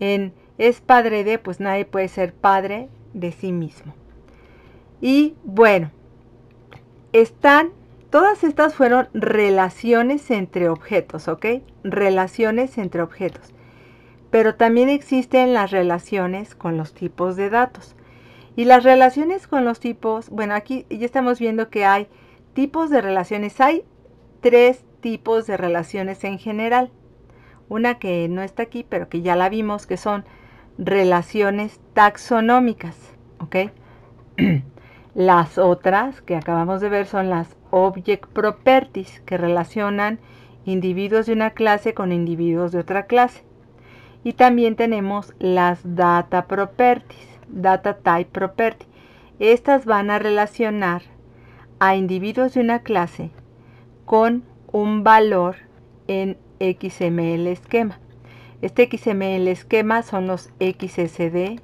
en es padre de, pues nadie puede ser padre de sí mismo. Y bueno, están, todas estas fueron relaciones entre objetos, ¿ok? Relaciones entre objetos. Pero también existen las relaciones con los tipos de datos. Y las relaciones con los tipos, bueno, aquí ya estamos viendo que hay tipos de relaciones, hay tres tipos de relaciones en general una que no está aquí, pero que ya la vimos, que son relaciones taxonómicas, ¿ok? Las otras que acabamos de ver son las object properties, que relacionan individuos de una clase con individuos de otra clase. Y también tenemos las data properties, data type property. Estas van a relacionar a individuos de una clase con un valor en XML esquema. Este XML esquema son los XSD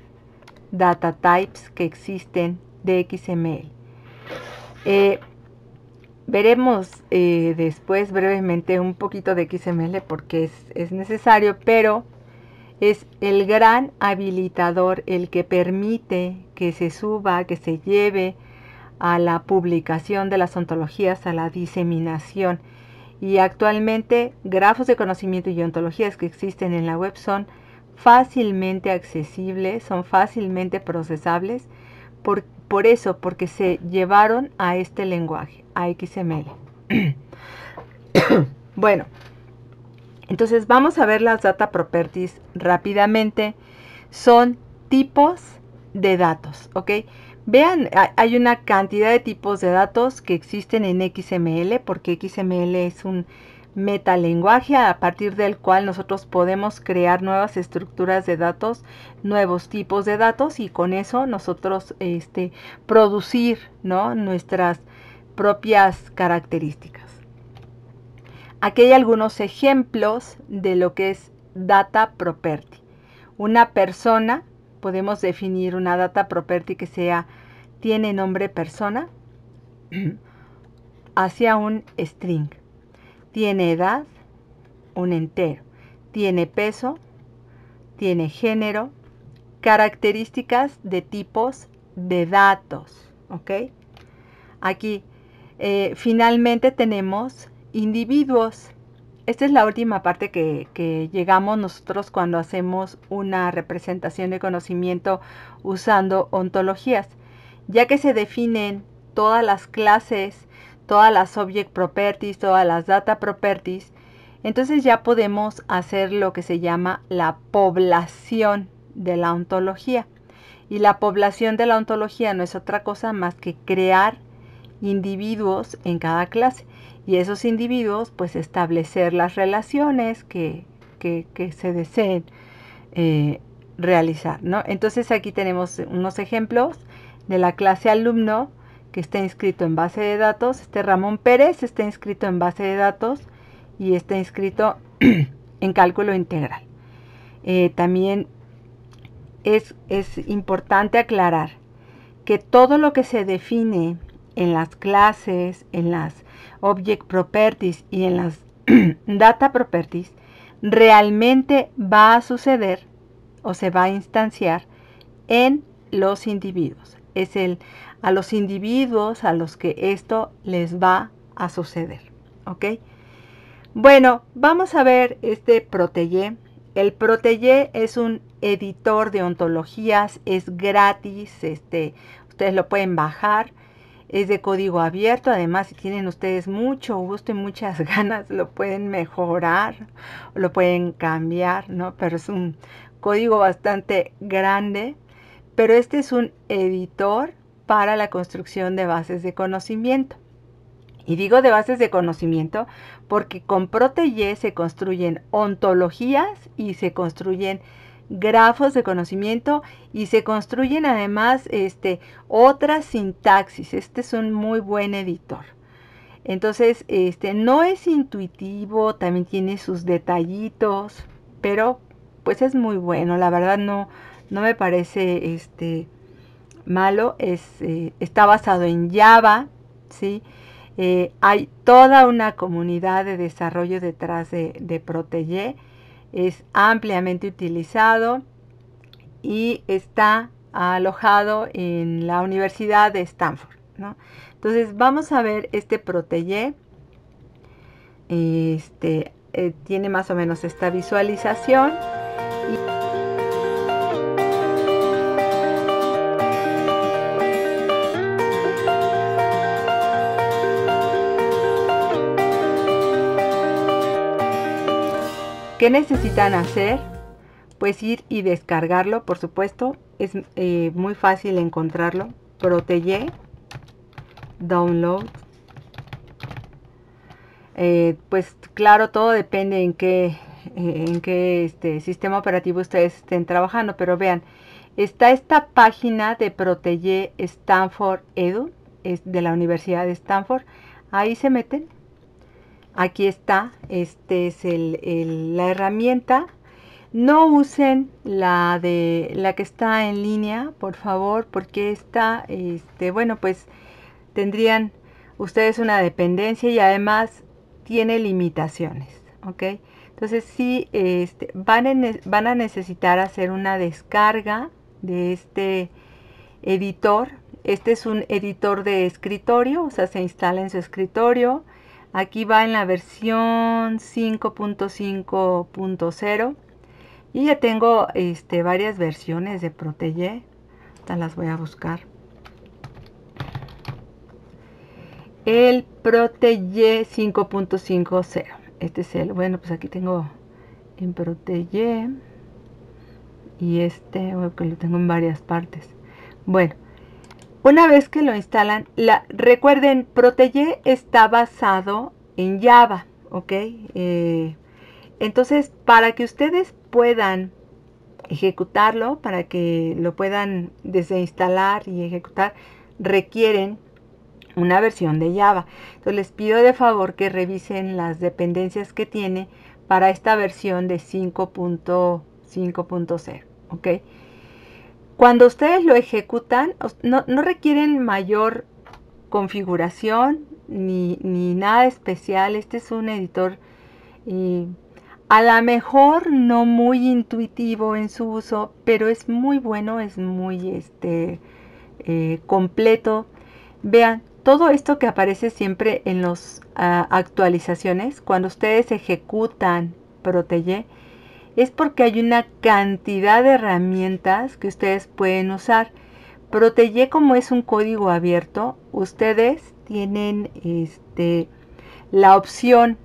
data types que existen de XML. Eh, veremos eh, después brevemente un poquito de XML porque es necesario, pero es el gran habilitador el que permite que se suba, que se lleve a la publicación de las ontologías, a la diseminación y actualmente grafos de conocimiento y ontologías que existen en la web son fácilmente accesibles, son fácilmente procesables, por, eso, porque se llevaron a este lenguaje, a XML. bueno, entonces vamos a ver las data properties rápidamente. Son tipos de datos, ¿ok? Vean, hay una cantidad de tipos de datos que existen en XML, porque XML es un metalenguaje a partir del cual nosotros podemos crear nuevas estructuras de datos, nuevos tipos de datos y con eso nosotros este, producir nuestras propias características. Aquí hay algunos ejemplos de lo que es data property. Una persona podemos definir una data property que sea tiene nombre persona hacia un string. Tiene edad, un entero. Tiene peso, tiene género, características de tipos de datos. ¿Ok? Aquí eh, finalmente tenemos individuos esta es la última parte que, llegamos nosotros cuando hacemos una representación de conocimiento usando ontologías, ya que se definen todas las clases, todas las object properties, todas las data properties, entonces ya podemos hacer lo que se llama la población de la ontología. Y la población de la ontología no es otra cosa más que crear individuos en cada clase y esos individuos pues establecer las relaciones que, se deseen eh, realizar. ¿no? Entonces aquí tenemos unos ejemplos de la clase alumno que está inscrito en base de datos. Este Ramón Pérez está inscrito en base de datos y está inscrito en cálculo integral. Eh, también es, es importante aclarar que todo lo que se define en las clases, en las Object Properties y en las Data Properties, realmente va a suceder o se va a instanciar en los individuos. Es el a los individuos a los que esto les va a suceder. ¿Ok? Bueno, vamos a ver este protege. El protege es un editor de ontologías, es gratis, este, ustedes lo pueden bajar es de código abierto. Además, si tienen ustedes mucho gusto y muchas ganas, lo pueden mejorar, lo pueden cambiar, ¿no? Pero es un código bastante grande. Pero este es un editor para la construcción de bases de conocimiento. Y digo de bases de conocimiento porque con Protege se construyen ontologías y se construyen grafos de conocimiento y se construyen además este, otras sintaxis. Este es un muy buen editor. Entonces, este no es intuitivo, también tiene sus detallitos, pero pues es muy bueno. La verdad no, no me parece este, malo. Eh, está basado en Java, eh, hay toda una comunidad de desarrollo detrás de, de Protege es ampliamente utilizado y está alojado en la Universidad de Stanford. Entonces vamos a ver este protege. Este, eh, tiene más o menos esta visualización. ¿Qué necesitan hacer? Pues ir y descargarlo, por supuesto. Es eh, muy fácil encontrarlo. Protege, download. Eh, pues claro, todo depende en qué, eh, en qué este, sistema operativo ustedes estén trabajando, pero vean, está esta página de Protege Stanford Edu, es de la Universidad de Stanford. Ahí se meten Aquí está, este es el, la herramienta. No usen la de la que está en línea, por favor, porque está, este, bueno, pues tendrían ustedes una dependencia y además tiene limitaciones, ¿ok? Entonces si este, van a necesitar hacer una descarga de este editor. Este es un editor de escritorio, o sea, se instala en su escritorio. Aquí va en la versión 5.5.0. Y ya tengo este, varias versiones de Protege. las voy a buscar. El Protege 5.5.0. Este es el, bueno, pues aquí tengo en Protege. Y este, que lo tengo en varias partes. Bueno, una vez que lo instalan, la, recuerden, Protege está basado en Java, ¿ok? Eh, entonces, para que ustedes puedan ejecutarlo, para que lo puedan desinstalar y ejecutar, requieren una versión de Java. Entonces, les pido de favor que revisen las dependencias que tiene para esta versión de 5.5.0, ¿ok? Cuando ustedes lo ejecutan, no, requieren mayor configuración ni, nada especial. Este es un editor eh, a lo mejor no muy intuitivo en su uso, pero es muy bueno, es muy este, eh, completo. Vean, todo esto que aparece siempre en las ah, actualizaciones, cuando ustedes ejecutan Protege, es porque hay una cantidad de herramientas que ustedes pueden usar. Protege como es un código abierto, ustedes tienen este, la opción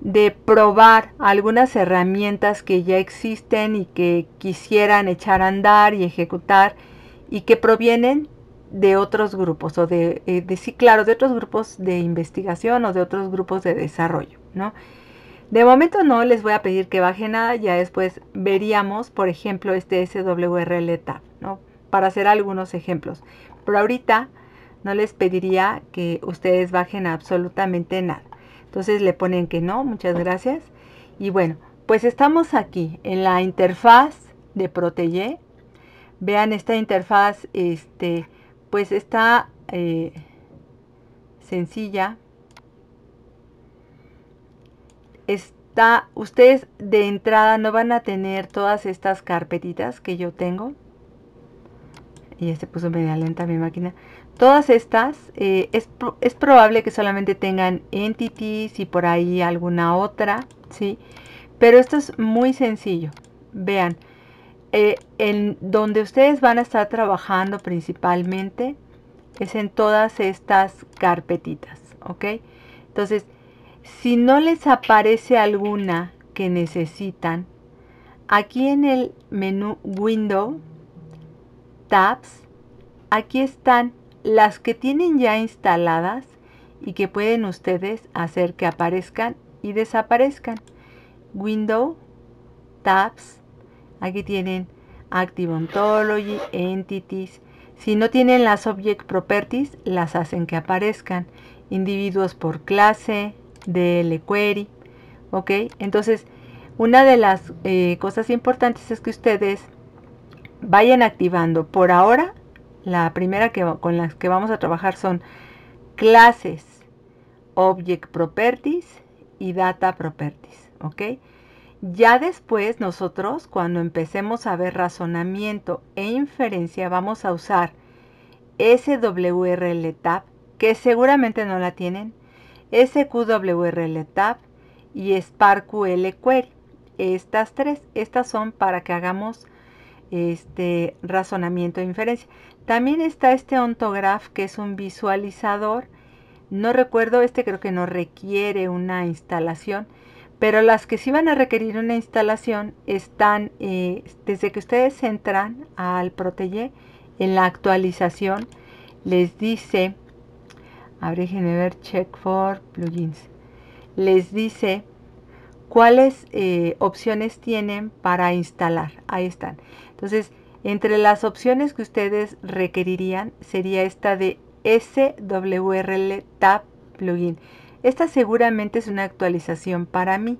de probar algunas herramientas que ya existen y que quisieran echar a andar y ejecutar y que provienen de otros grupos o de, eh, de, sí, claro, de otros grupos de investigación o de otros grupos de desarrollo, ¿no? De momento no les voy a pedir que baje nada, ya después veríamos, por ejemplo, este SWRL tab, ¿no? Para hacer algunos ejemplos. Pero ahorita no les pediría que ustedes bajen absolutamente nada. Entonces le ponen que no, muchas gracias. Y bueno, pues estamos aquí en la interfaz de Protege. Vean esta interfaz, este, pues está eh, sencilla, está, ustedes de entrada no van a tener todas estas carpetitas que yo tengo. Y se este puso media lenta mi máquina. Todas estas, eh, es, probable que solamente tengan entities y por ahí alguna otra, ¿sí? Pero esto es muy sencillo. Vean, eh, en donde ustedes van a estar trabajando principalmente es en todas estas carpetitas, ¿ok? Entonces, si no les aparece alguna que necesitan, aquí en el menú Window, Tabs, aquí están las que tienen ya instaladas y que pueden ustedes hacer que aparezcan y desaparezcan. Window, Tabs, aquí tienen Active Ontology, Entities. Si no tienen las Object Properties, las hacen que aparezcan. Individuos por clase, del query, ¿ok? Entonces, una de las eh, cosas importantes es que ustedes vayan activando. Por ahora, la primera que, con las que vamos a trabajar son clases, object properties y data properties, ¿ok? Ya después nosotros, cuando empecemos a ver razonamiento e inferencia, vamos a usar SWRL tab, que seguramente no la tienen, SQWRL y SparkQL Query. Estas tres, estas son para que hagamos este razonamiento de inferencia. También está este ontograph que es un visualizador. No recuerdo, este creo que no requiere una instalación, pero las que sí van a requerir una instalación están eh, desde que ustedes entran al Protege en la actualización les dice Abre ver, check for plugins. Les dice cuáles eh, opciones tienen para instalar. Ahí están. Entonces, entre las opciones que ustedes requerirían sería esta de SWRL Tab Plugin. Esta seguramente es una actualización para mí.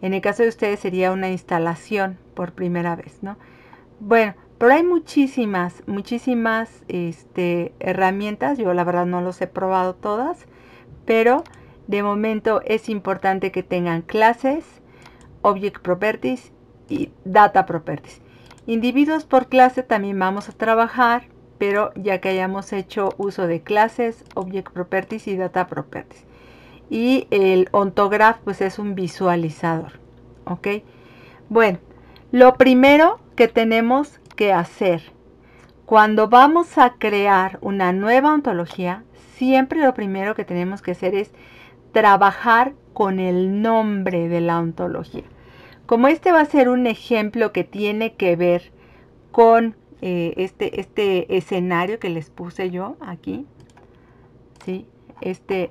En el caso de ustedes sería una instalación por primera vez, ¿no? Bueno, pero hay muchísimas, muchísimas este, herramientas. Yo la verdad no los he probado todas, pero de momento es importante que tengan clases, object properties y data properties. Individuos por clase también vamos a trabajar, pero ya que hayamos hecho uso de clases, object properties y data properties. Y el ontograph pues es un visualizador, ¿ok? Bueno, lo primero que tenemos que hacer. Cuando vamos a crear una nueva ontología, siempre lo primero que tenemos que hacer es trabajar con el nombre de la ontología. Como este va a ser un ejemplo que tiene que ver con eh, este, este escenario que les puse yo aquí, este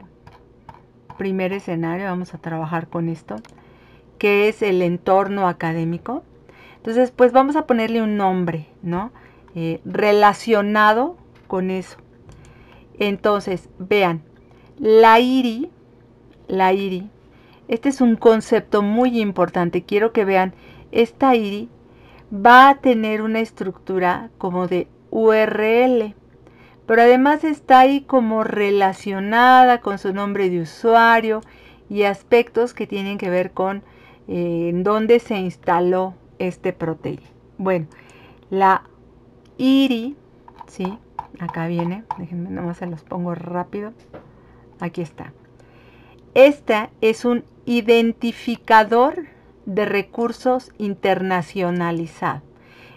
primer escenario, vamos a trabajar con esto, que es el entorno académico. Entonces, pues vamos a ponerle un nombre, ¿no? Eh, relacionado con eso. Entonces, vean, la IRI, la IRI, este es un concepto muy importante. Quiero que vean, esta IRI va a tener una estructura como de URL, pero además está ahí como relacionada con su nombre de usuario y aspectos que tienen que ver con eh, en dónde se instaló, este proteína. Bueno, la IRI, ¿sí? Acá viene, déjenme, nomás se los pongo rápido. Aquí está. Esta es un identificador de recursos internacionalizado.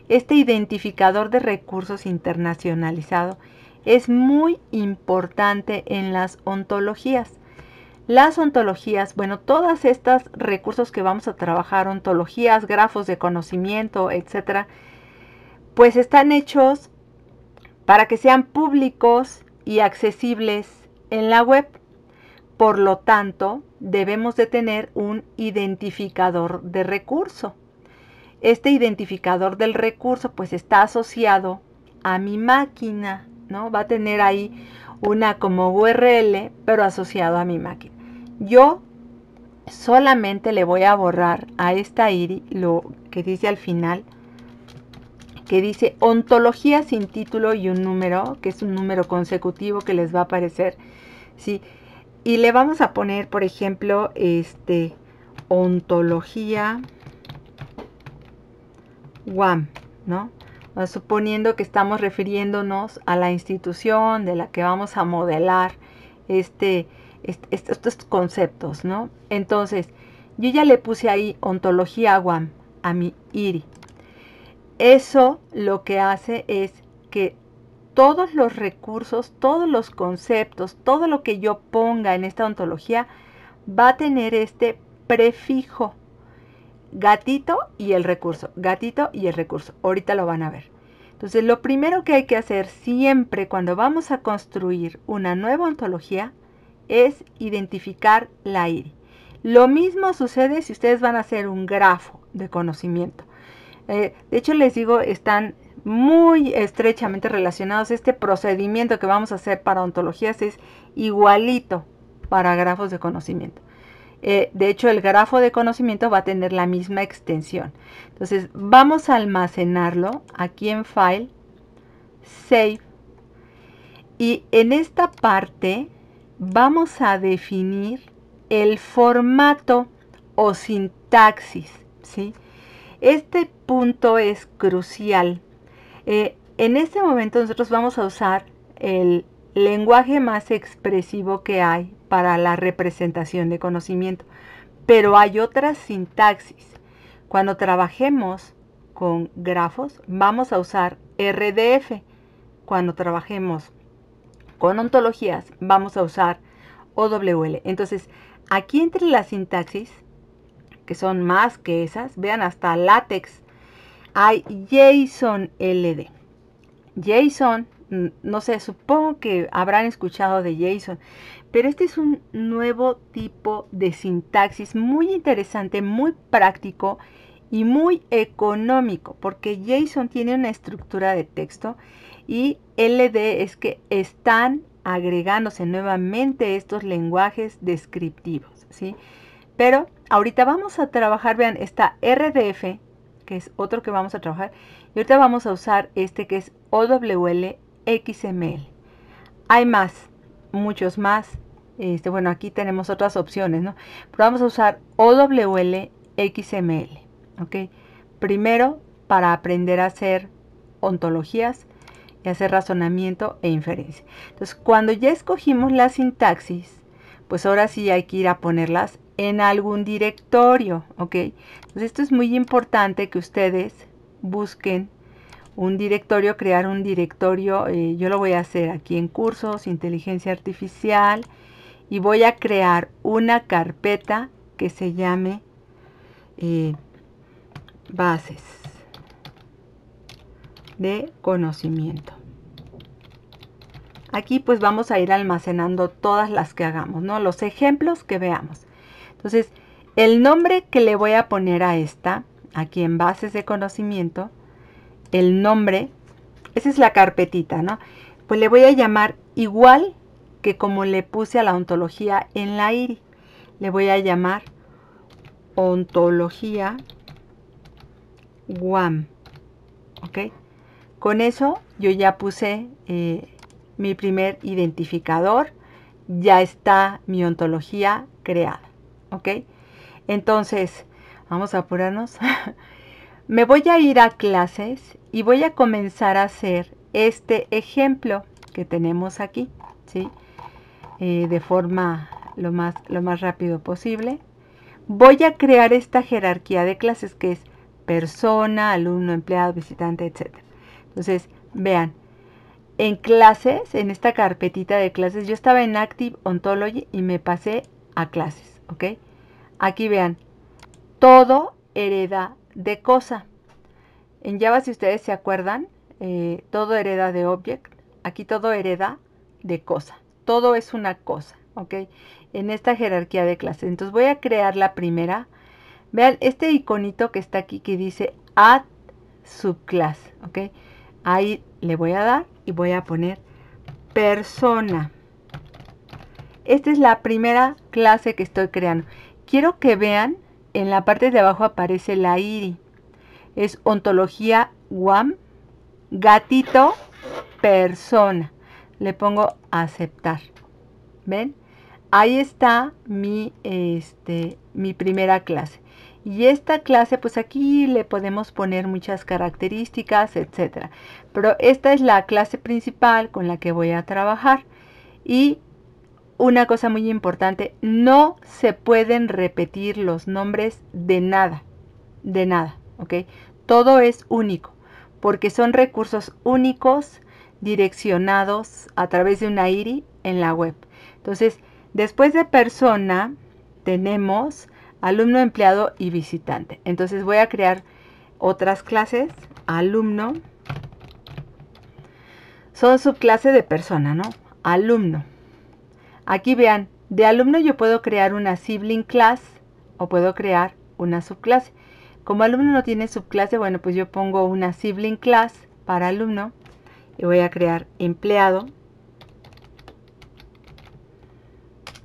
Este identificador de recursos internacionalizado es muy importante en las ontologías las ontologías, bueno, todas estas recursos que vamos a trabajar, ontologías, grafos de conocimiento, etcétera, pues están hechos para que sean públicos y accesibles en la web. Por lo tanto, debemos de tener un identificador de recurso. Este identificador del recurso pues está asociado a mi máquina, ¿no? Va a tener ahí una como URL, pero asociado a mi máquina. Yo solamente le voy a borrar a esta IRI lo que dice al final, que dice ontología sin título y un número, que es un número consecutivo que les va a aparecer, ¿sí? Y le vamos a poner, por ejemplo, este, ontología one, ¿no? suponiendo que estamos refiriéndonos a la institución de la que vamos a modelar este, este estos conceptos, ¿no? Entonces, yo ya le puse ahí ontología guam a mi IRI. Eso lo que hace es que todos los recursos, todos los conceptos, todo lo que yo ponga en esta ontología va a tener este prefijo Gatito y el recurso, gatito y el recurso. Ahorita lo van a ver. Entonces, lo primero que hay que hacer siempre cuando vamos a construir una nueva ontología es identificar la IRI. Lo mismo sucede si ustedes van a hacer un grafo de conocimiento. Eh, de hecho, les digo, están muy estrechamente relacionados. Este procedimiento que vamos a hacer para ontologías es igualito para grafos de conocimiento. Eh, de hecho, el grafo de conocimiento va a tener la misma extensión. Entonces, vamos a almacenarlo aquí en File, Save. Y en esta parte vamos a definir el formato o sintaxis. ¿sí? Este punto es crucial. Eh, en este momento nosotros vamos a usar el lenguaje más expresivo que hay para la representación de conocimiento. Pero hay otras sintaxis. Cuando trabajemos con grafos, vamos a usar RDF. Cuando trabajemos con ontologías, vamos a usar OWL. Entonces, aquí entre las sintaxis, que son más que esas, vean hasta látex, hay JSON LD. JSON no sé, supongo que habrán escuchado de JSON, pero este es un nuevo tipo de sintaxis muy interesante, muy práctico y muy económico, porque JSON tiene una estructura de texto y LD es que están agregándose nuevamente estos lenguajes descriptivos, ¿sí? Pero ahorita vamos a trabajar, vean, está RDF, que es otro que vamos a trabajar, y ahorita vamos a usar este que es OWL XML. Hay más, muchos más. Este, bueno, aquí tenemos otras opciones, ¿no? Pero vamos a usar OWL XML, ¿ok? Primero, para aprender a hacer ontologías y hacer razonamiento e inferencia. Entonces, cuando ya escogimos la sintaxis, pues ahora sí hay que ir a ponerlas en algún directorio, ¿ok? Entonces, esto es muy importante que ustedes busquen un directorio, crear un directorio, eh, yo lo voy a hacer aquí en cursos, inteligencia artificial, y voy a crear una carpeta que se llame eh, bases de conocimiento. Aquí pues vamos a ir almacenando todas las que hagamos, ¿no? Los ejemplos que veamos. Entonces, el nombre que le voy a poner a esta, aquí en bases de conocimiento, el nombre, esa es la carpetita, ¿no? Pues le voy a llamar igual que como le puse a la ontología en la IRI. Le voy a llamar ontología guam. ¿Ok? Con eso yo ya puse eh, mi primer identificador. Ya está mi ontología creada. ¿Ok? Entonces, vamos a apurarnos. Me voy a ir a clases y voy a comenzar a hacer este ejemplo que tenemos aquí, ¿sí? Eh, de forma lo más, lo más rápido posible. Voy a crear esta jerarquía de clases que es persona, alumno, empleado, visitante, etc. Entonces, vean, en clases, en esta carpetita de clases, yo estaba en Active Ontology y me pasé a clases, ¿ok? Aquí vean, todo hereda de cosa. En Java, si ustedes se acuerdan, eh, todo hereda de object. Aquí todo hereda de cosa. Todo es una cosa, ¿ok? En esta jerarquía de clases. Entonces voy a crear la primera. Vean este iconito que está aquí que dice add subclass, ¿ok? Ahí le voy a dar y voy a poner persona. Esta es la primera clase que estoy creando. Quiero que vean en la parte de abajo aparece la IRI. Es ontología guam, gatito, persona. Le pongo aceptar. ¿Ven? Ahí está mi, este, mi primera clase. Y esta clase, pues aquí le podemos poner muchas características, etcétera. Pero esta es la clase principal con la que voy a trabajar. Y una cosa muy importante, no se pueden repetir los nombres de nada, de nada, ¿ok? Todo es único, porque son recursos únicos direccionados a través de una IRI en la web. Entonces, después de persona, tenemos alumno, empleado y visitante. Entonces voy a crear otras clases, alumno, son subclase de persona, ¿no? Alumno. Aquí vean, de alumno yo puedo crear una sibling class o puedo crear una subclase. Como alumno no tiene subclase, bueno, pues yo pongo una sibling class para alumno y voy a crear empleado,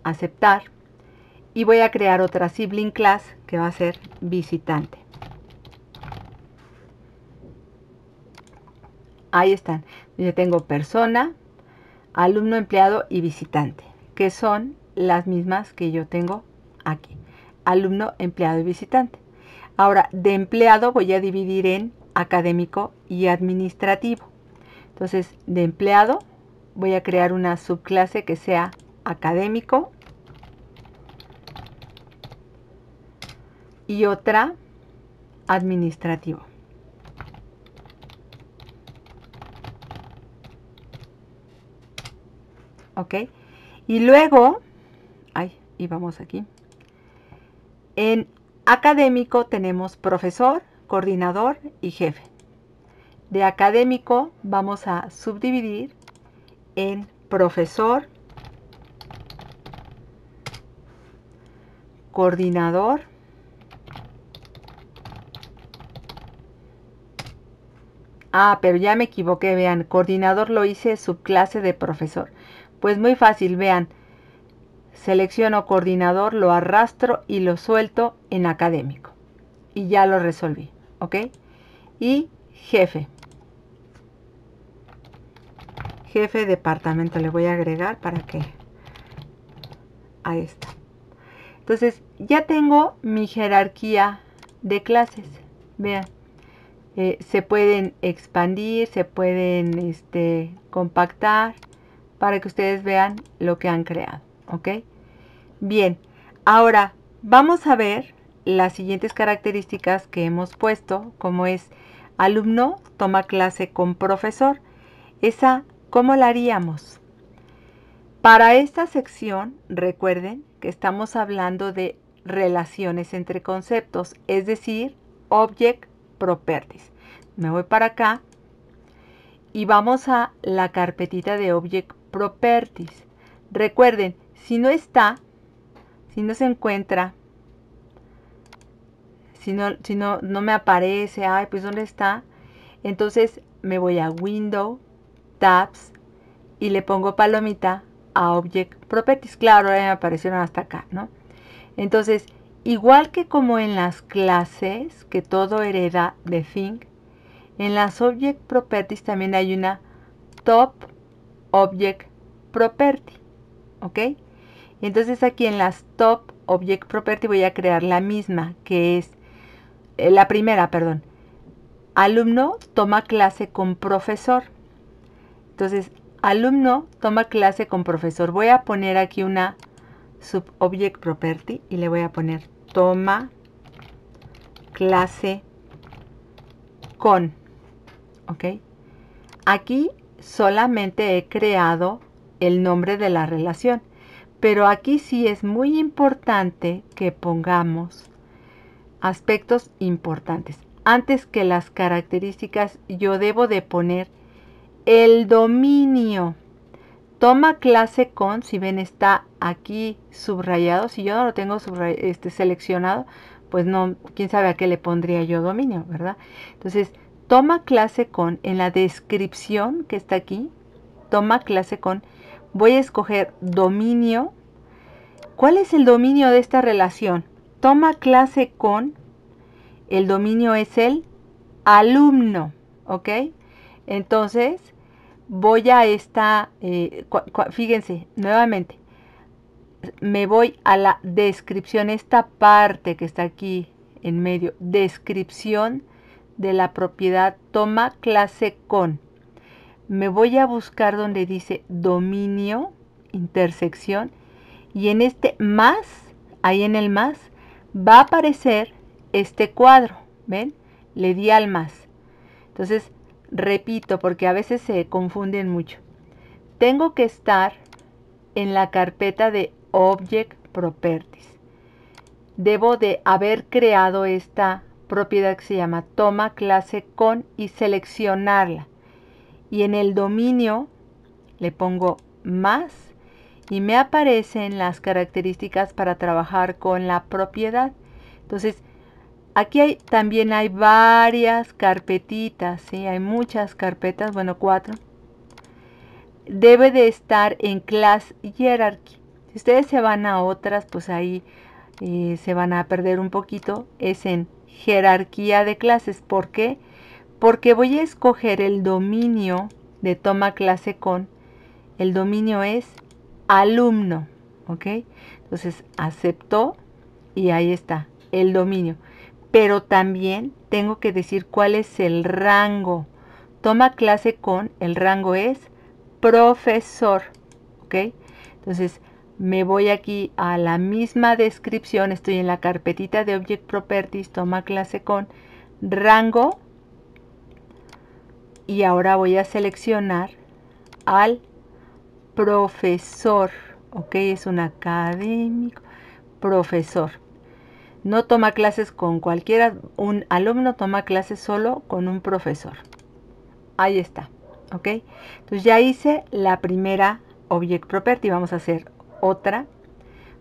aceptar y voy a crear otra sibling class que va a ser visitante. Ahí están. Yo tengo persona, alumno, empleado y visitante que son las mismas que yo tengo aquí. Alumno, empleado y visitante. Ahora, de empleado voy a dividir en académico y administrativo. Entonces, de empleado voy a crear una subclase que sea académico y otra administrativo. ¿Ok? Y luego, ay, y vamos aquí. En académico tenemos profesor, coordinador y jefe. De académico vamos a subdividir en profesor, coordinador, Ah, pero ya me equivoqué, vean, coordinador lo hice subclase de profesor. Pues muy fácil, vean. Selecciono coordinador, lo arrastro y lo suelto en académico. Y ya lo resolví, ¿ok? Y jefe. Jefe departamento le voy a agregar para que... Ahí está. Entonces, ya tengo mi jerarquía de clases. Vean. Eh, se pueden expandir, se pueden este, compactar, para que ustedes vean lo que han creado, ¿ok? Bien, ahora vamos a ver las siguientes características que hemos puesto, como es alumno toma clase con profesor. Esa, ¿cómo la haríamos? Para esta sección, recuerden que estamos hablando de relaciones entre conceptos, es decir, object properties. Me voy para acá y vamos a la carpetita de object properties. Recuerden, si no está, si no se encuentra, si no, si no, no me aparece, ay, pues ¿dónde está? Entonces me voy a Window, Tabs y le pongo palomita a Object Properties. Claro, me aparecieron hasta acá, ¿no? Entonces, igual que como en las clases, que todo hereda de Thing, en las Object Properties también hay una Top Object Property. ¿Ok? entonces aquí en las Top Object Property voy a crear la misma, que es eh, la primera, perdón. Alumno toma clase con profesor. Entonces, alumno toma clase con profesor. Voy a poner aquí una sub object property y le voy a poner toma clase con. ¿Ok? Aquí solamente he creado el nombre de la relación. Pero aquí sí es muy importante que pongamos aspectos importantes. Antes que las características, yo debo de poner el dominio. Toma clase con, si ven está aquí subrayado, si yo no lo tengo este, seleccionado, pues no, quién sabe a qué le pondría yo dominio, ¿verdad? Entonces, toma clase con, en la descripción que está aquí, toma clase con, voy a escoger dominio. ¿Cuál es el dominio de esta relación? Toma clase con, el dominio es el alumno, ¿ok? Entonces, voy a esta, eh, fíjense, nuevamente, me voy a la descripción, esta parte que está aquí en medio, descripción de la propiedad toma clase con. Me voy a buscar donde dice dominio, intersección, y en este más, ahí en el más, va a aparecer este cuadro. ¿Ven? Le di al más. Entonces, repito, porque a veces se confunden mucho. Tengo que estar en la carpeta de Object Properties. Debo de haber creado esta propiedad que se llama toma clase con y seleccionarla. Y en el dominio le pongo más y me aparecen las características para trabajar con la propiedad. Entonces, aquí hay, también hay varias carpetitas, ¿sí? Hay muchas carpetas, bueno, cuatro. Debe de estar en class hierarchy. Si ustedes se van a otras, pues ahí eh, se van a perder un poquito. Es en jerarquía de clases. ¿Por qué? Porque voy a escoger el dominio de toma clase con. El dominio es alumno. ¿Ok? Entonces aceptó y ahí está, el dominio. Pero también tengo que decir cuál es el rango. Toma clase con, el rango es profesor. ¿Ok? Entonces, me voy aquí a la misma descripción, estoy en la carpetita de Object Properties, toma clase con rango y ahora voy a seleccionar al profesor, ok, es un académico, profesor. No toma clases con cualquiera, un alumno toma clases solo con un profesor. Ahí está, ok. Entonces ya hice la primera Object Property, vamos a hacer otra.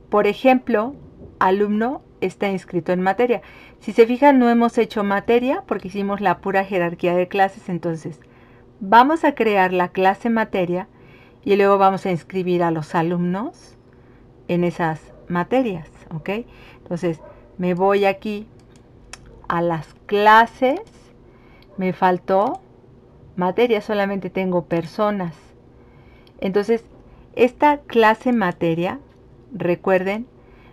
Por ejemplo, alumno está inscrito en materia. Si se fijan, no hemos hecho materia porque hicimos la pura jerarquía de clases. Entonces, vamos a crear la clase materia y luego vamos a inscribir a los alumnos en esas materias. ¿Ok? Entonces, me voy aquí a las clases. Me faltó materia, solamente tengo personas. Entonces, esta clase materia, recuerden,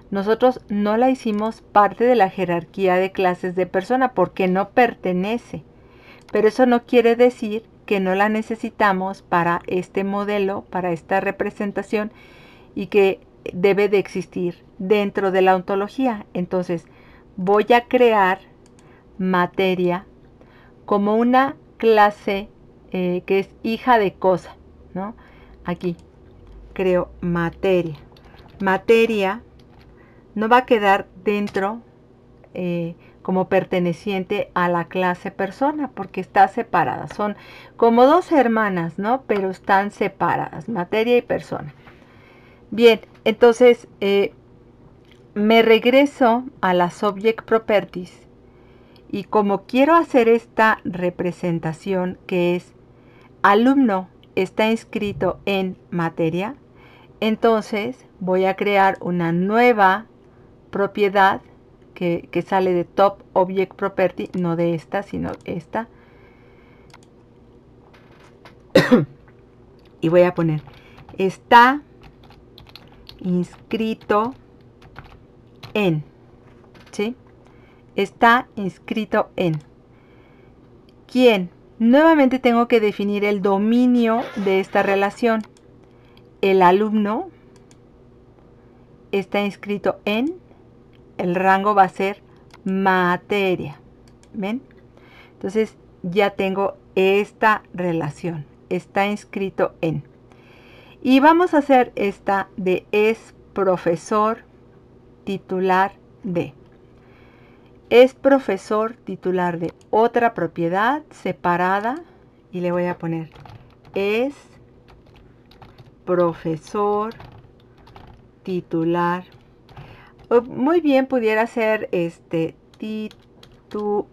nosotros no la hicimos parte de la jerarquía de clases de persona porque no pertenece. Pero eso no quiere decir que no la necesitamos para este modelo, para esta representación y que debe de existir dentro de la ontología. Entonces, voy a crear materia como una clase eh, que es hija de cosa, ¿no? Aquí, creo materia. Materia no va a quedar dentro eh, como perteneciente a la clase persona porque está separada. Son como dos hermanas, ¿no? Pero están separadas, materia y persona. Bien, entonces eh, me regreso a las Object Properties y como quiero hacer esta representación que es alumno está inscrito en materia, entonces voy a crear una nueva propiedad que, sale de Top Object Property, no de esta, sino esta. y voy a poner, está inscrito en, ¿sí? Está inscrito en. ¿Quién? Nuevamente tengo que definir el dominio de esta relación el alumno está inscrito en, el rango va a ser materia. ¿Ven? Entonces ya tengo esta relación. Está inscrito en. Y vamos a hacer esta de es profesor titular de. Es profesor titular de otra propiedad separada. Y le voy a poner es profesor, titular. Muy bien pudiera ser este titular.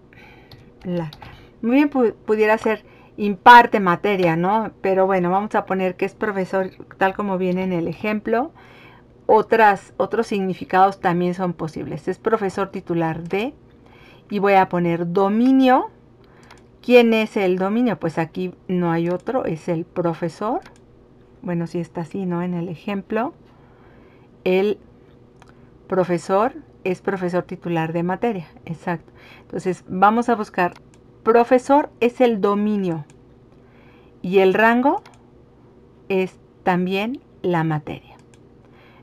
Muy bien pudiera ser imparte materia, ¿no? Pero bueno, vamos a poner que es profesor tal como viene en el ejemplo. Otras, otros significados también son posibles. Es profesor titular de y voy a poner dominio. ¿Quién es el dominio? Pues aquí no hay otro, es el profesor bueno, si está así, ¿no? En el ejemplo, el profesor es profesor titular de materia, exacto. Entonces, vamos a buscar, profesor es el dominio y el rango es también la materia.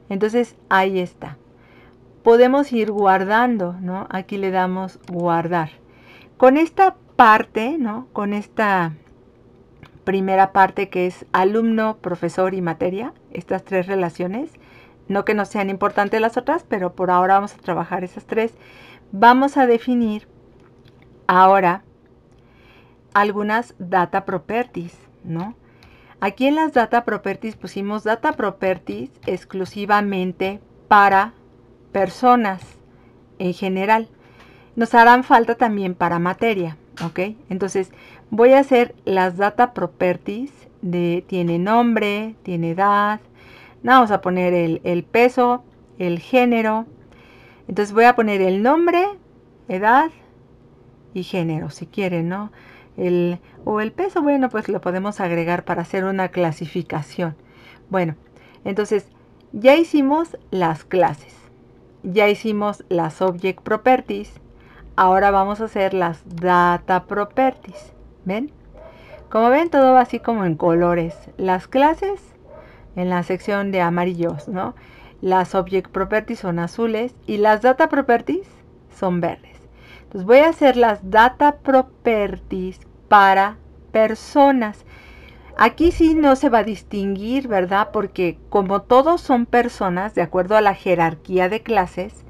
Entonces, ahí está. Podemos ir guardando, ¿no? Aquí le damos guardar. Con esta parte, ¿no? Con esta primera parte que es alumno, profesor y materia, estas tres relaciones. No que no sean importantes las otras, pero por ahora vamos a trabajar esas tres. Vamos a definir ahora algunas data properties, ¿no? Aquí en las data properties pusimos data properties exclusivamente para personas en general. Nos harán falta también para materia, ¿ok? Entonces, Voy a hacer las data properties de tiene nombre, tiene edad. Vamos a poner el, peso, el género. Entonces voy a poner el nombre, edad y género, si quieren, ¿no? El, o el peso, bueno, pues lo podemos agregar para hacer una clasificación. Bueno, entonces ya hicimos las clases, ya hicimos las object properties, ahora vamos a hacer las data properties. ¿Ven? Como ven, todo va así como en colores. Las clases en la sección de amarillos, ¿no? Las Object Properties son azules y las Data Properties son verdes. Entonces voy a hacer las Data Properties para personas. Aquí sí no se va a distinguir, ¿verdad? Porque como todos son personas, de acuerdo a la jerarquía de clases,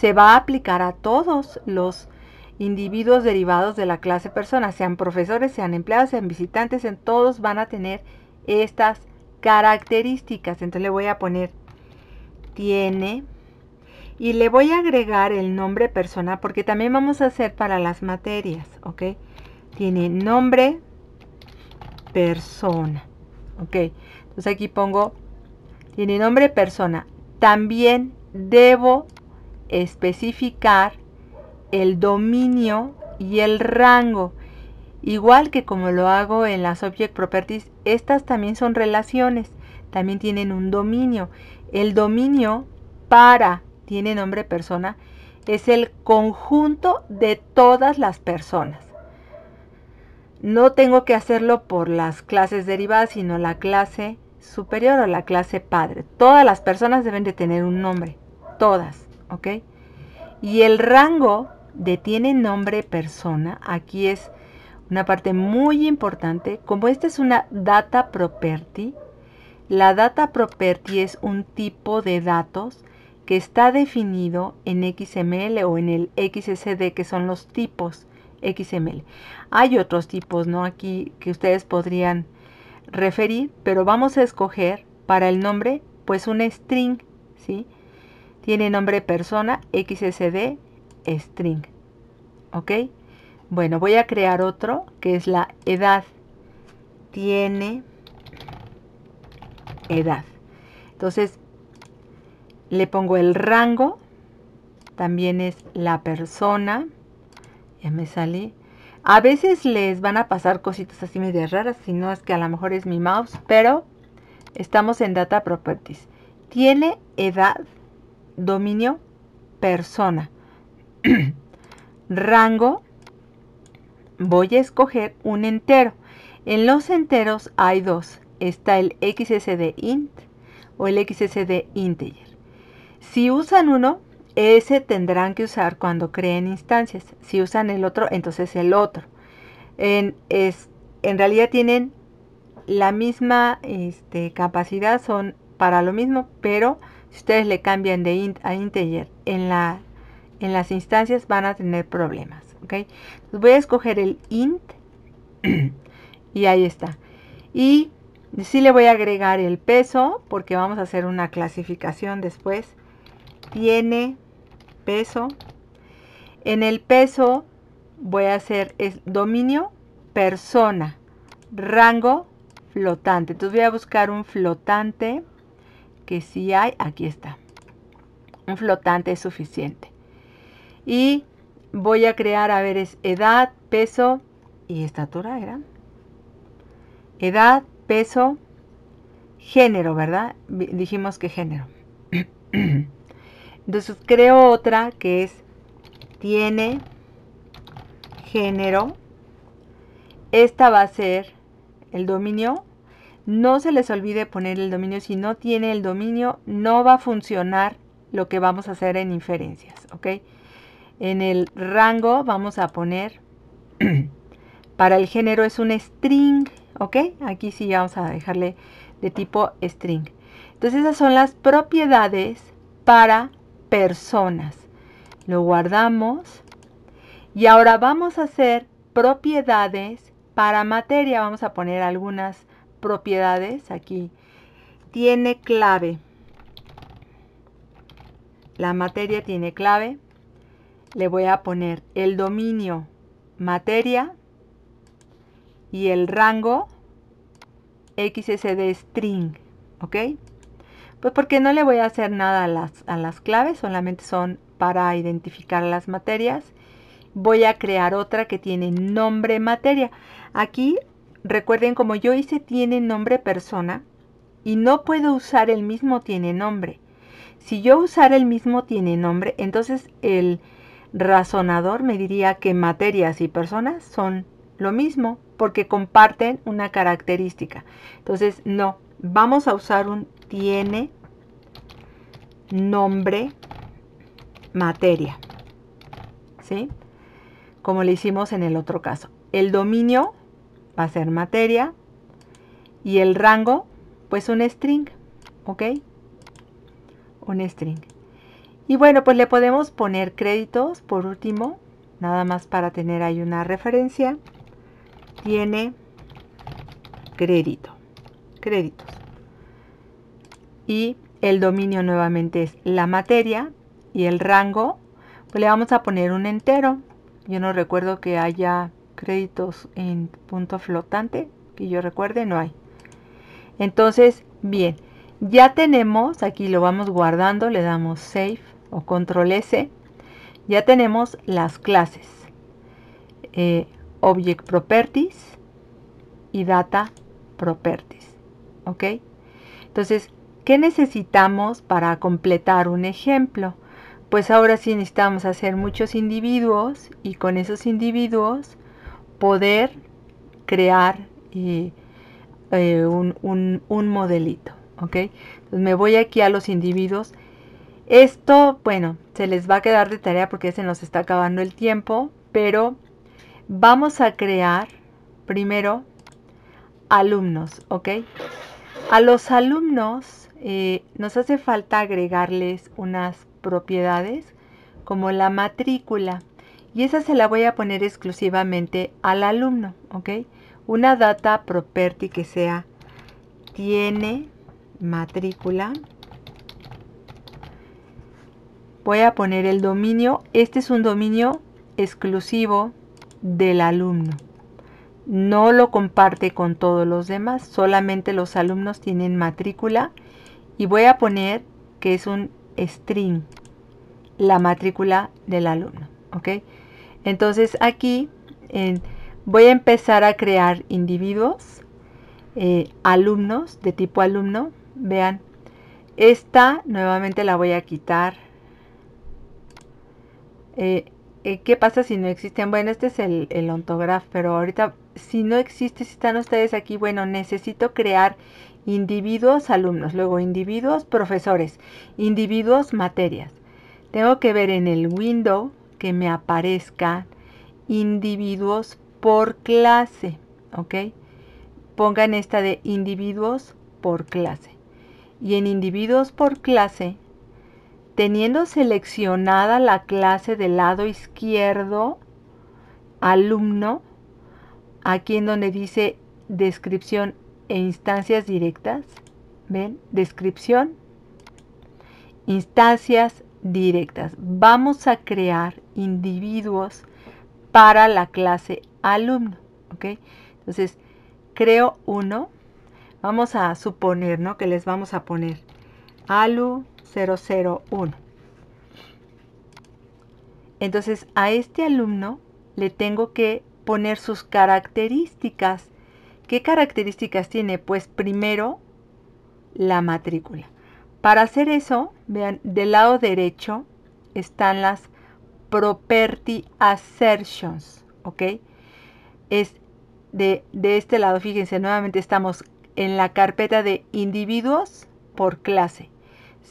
se va a aplicar a todos los individuos derivados de la clase persona, sean profesores, sean empleados, sean visitantes, en todos van a tener estas características. Entonces le voy a poner tiene y le voy a agregar el nombre persona porque también vamos a hacer para las materias, ¿ok? Tiene nombre persona, ¿ok? Entonces aquí pongo, tiene nombre persona. También debo especificar el dominio y el rango. Igual que como lo hago en las Object Properties, estas también son relaciones, también tienen un dominio. El dominio para, tiene nombre persona, es el conjunto de todas las personas. No tengo que hacerlo por las clases derivadas, sino la clase superior o la clase padre. Todas las personas deben de tener un nombre, todas, ¿ok? Y el rango tiene nombre persona, aquí es una parte muy importante, como esta es una data property, la data property es un tipo de datos que está definido en XML o en el XSD, que son los tipos XML. Hay otros tipos, ¿no? Aquí que ustedes podrían referir, pero vamos a escoger para el nombre, pues un string, ¿sí? Tiene nombre persona, XSD, string. ¿Ok? Bueno, voy a crear otro que es la edad. Tiene edad. Entonces, le pongo el rango. También es la persona. Ya me salí. A veces les van a pasar cositas así medio raras, si no es que a lo mejor es mi mouse, pero estamos en Data Properties. Tiene edad, dominio, persona. rango, voy a escoger un entero. En los enteros hay dos. Está el de int o el de integer. Si usan uno, ese tendrán que usar cuando creen instancias. Si usan el otro, entonces el otro. En, es, en realidad tienen la misma este, capacidad, son para lo mismo, pero si ustedes le cambian de int a integer en la en las instancias van a tener problemas. ¿ok? voy a escoger el int y ahí está. Y sí le voy a agregar el peso porque vamos a hacer una clasificación después. Tiene peso. En el peso voy a hacer dominio, persona, rango, flotante. Entonces voy a buscar un flotante que si hay. Aquí está. Un flotante es suficiente. Y voy a crear, a ver, es edad, peso y estatura, ¿era? Edad, peso, género, ¿verdad? Dijimos que género. Entonces creo otra que es tiene género. Esta va a ser el dominio. No se les olvide poner el dominio. Si no tiene el dominio, no va a funcionar lo que vamos a hacer en inferencias, ¿ok? En el rango vamos a poner, para el género es un string, ¿ok? Aquí sí vamos a dejarle de tipo string. Entonces esas son las propiedades para personas. Lo guardamos. Y ahora vamos a hacer propiedades para materia. Vamos a poner algunas propiedades aquí. Tiene clave. La materia tiene clave le voy a poner el dominio materia y el rango XSD string, ¿ok? Pues porque no le voy a hacer nada a las, a las claves, solamente son para identificar las materias. Voy a crear otra que tiene nombre materia. Aquí, recuerden como yo hice tiene nombre persona y no puedo usar el mismo tiene nombre. Si yo usar el mismo tiene nombre, entonces el razonador me diría que materias y personas son lo mismo porque comparten una característica. Entonces, no, vamos a usar un tiene nombre materia. ¿Sí? Como le hicimos en el otro caso. El dominio va a ser materia y el rango, pues un string, ¿ok? Un string. Y bueno, pues le podemos poner créditos por último, nada más para tener ahí una referencia. Tiene crédito, créditos. Y el dominio nuevamente es la materia y el rango, pues le vamos a poner un entero. Yo no recuerdo que haya créditos en punto flotante, que yo recuerde, no hay. Entonces, bien, ya tenemos, aquí lo vamos guardando, le damos save o control S, ya tenemos las clases eh, Object Properties y Data Properties. ¿Ok? Entonces, ¿qué necesitamos para completar un ejemplo? Pues ahora sí necesitamos hacer muchos individuos y con esos individuos poder crear eh, eh, un, un, modelito. ¿Ok? Entonces me voy aquí a los individuos esto, bueno, se les va a quedar de tarea porque se nos está acabando el tiempo, pero vamos a crear primero alumnos, ¿ok? A los alumnos eh, nos hace falta agregarles unas propiedades como la matrícula y esa se la voy a poner exclusivamente al alumno, ¿ok? Una data property que sea tiene matrícula voy a poner el dominio. Este es un dominio exclusivo del alumno. No lo comparte con todos los demás, solamente los alumnos tienen matrícula y voy a poner que es un string, la matrícula del alumno, ¿ok? Entonces aquí voy a empezar a crear individuos, eh, alumnos de tipo alumno, vean, esta nuevamente la voy a quitar eh, eh, ¿Qué pasa si no existen? Bueno, este es el, el pero ahorita, si no existe, si están ustedes aquí, bueno, necesito crear individuos alumnos, luego individuos profesores, individuos materias. Tengo que ver en el window que me aparezca individuos por clase, ¿ok? Pongan esta de individuos por clase. Y en individuos por clase teniendo seleccionada la clase del lado izquierdo, alumno, aquí en donde dice descripción e instancias directas, ven, descripción, instancias directas. Vamos a crear individuos para la clase alumno, ¿ok? Entonces, creo uno, vamos a suponer, ¿no? Que les vamos a poner alu 001. Entonces a este alumno le tengo que poner sus características. ¿Qué características tiene? Pues primero la matrícula. Para hacer eso, vean, del lado derecho están las property assertions, ¿ok? Es de, de este lado, fíjense, nuevamente estamos en la carpeta de individuos por clase.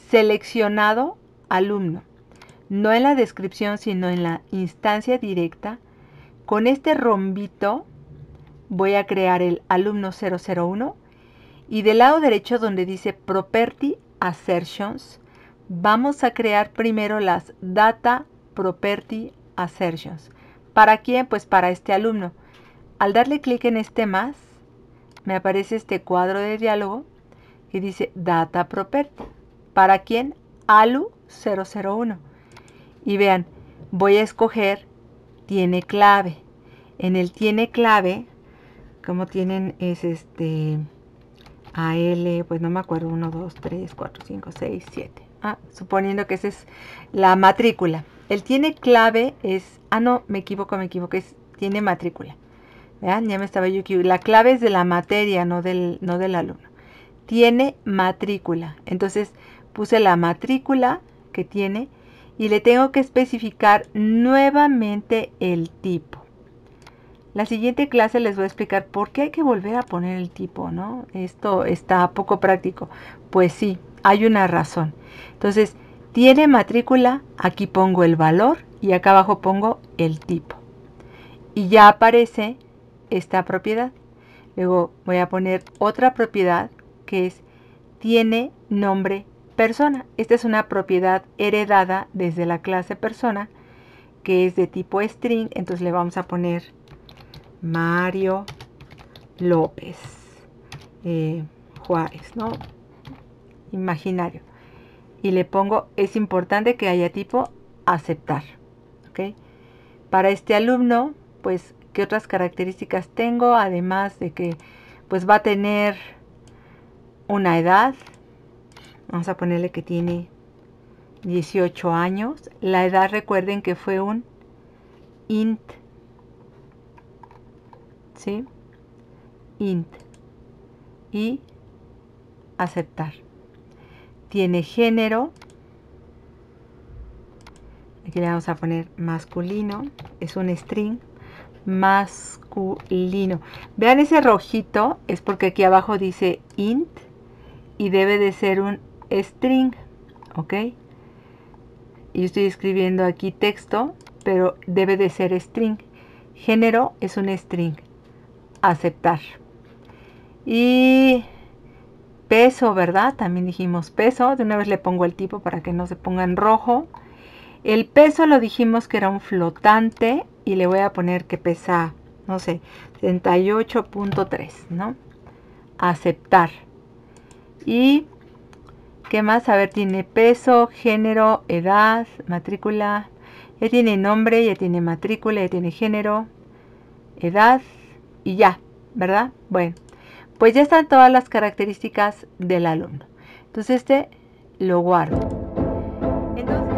Seleccionado alumno, no en la descripción, sino en la instancia directa. Con este rombito voy a crear el alumno 001 y del lado derecho donde dice Property Assertions, vamos a crear primero las Data Property Assertions. ¿Para quién? Pues para este alumno. Al darle clic en este más, me aparece este cuadro de diálogo que dice Data Property. ¿Para quién? ALU 001. Y vean, voy a escoger tiene clave. En el tiene clave, como tienen es este AL, pues no me acuerdo, 1, 2, 3, 4, 5, 6, 7. Ah, suponiendo que esa es la matrícula. El tiene clave es, ah no, me equivoco, me equivoco, es tiene matrícula. ¿Vean? Ya me estaba yo La clave es de la materia, no del, no del alumno. Tiene matrícula. Entonces, puse la matrícula que tiene y le tengo que especificar nuevamente el tipo. La siguiente clase les voy a explicar por qué hay que volver a poner el tipo, ¿no? Esto está poco práctico. Pues sí, hay una razón. Entonces, tiene matrícula, aquí pongo el valor y acá abajo pongo el tipo. Y ya aparece esta propiedad. Luego voy a poner otra propiedad que es tiene nombre persona. Esta es una propiedad heredada desde la clase persona que es de tipo string. Entonces le vamos a poner Mario López eh, Juárez, ¿no? Imaginario. Y le pongo, es importante que haya tipo aceptar. Para este alumno, pues, ¿qué otras características tengo? Además de que, pues, va a tener una edad, vamos a ponerle que tiene 18 años. La edad recuerden que fue un int. ¿Sí? Int. Y aceptar. Tiene género. Aquí le vamos a poner masculino. Es un string masculino. Vean ese rojito. Es porque aquí abajo dice int. Y debe de ser un string, ¿ok? y estoy escribiendo aquí texto, pero debe de ser string. Género es un string. Aceptar. Y peso, ¿verdad? También dijimos peso. De una vez le pongo el tipo para que no se ponga en rojo. El peso lo dijimos que era un flotante y le voy a poner que pesa, no sé, 78.3, ¿no? Aceptar. Y ¿Qué más? A ver, tiene peso, género, edad, matrícula. Ya tiene nombre, ya tiene matrícula, ya tiene género, edad y ya, ¿verdad? Bueno, pues ya están todas las características del alumno. Entonces este lo guardo. Entonces,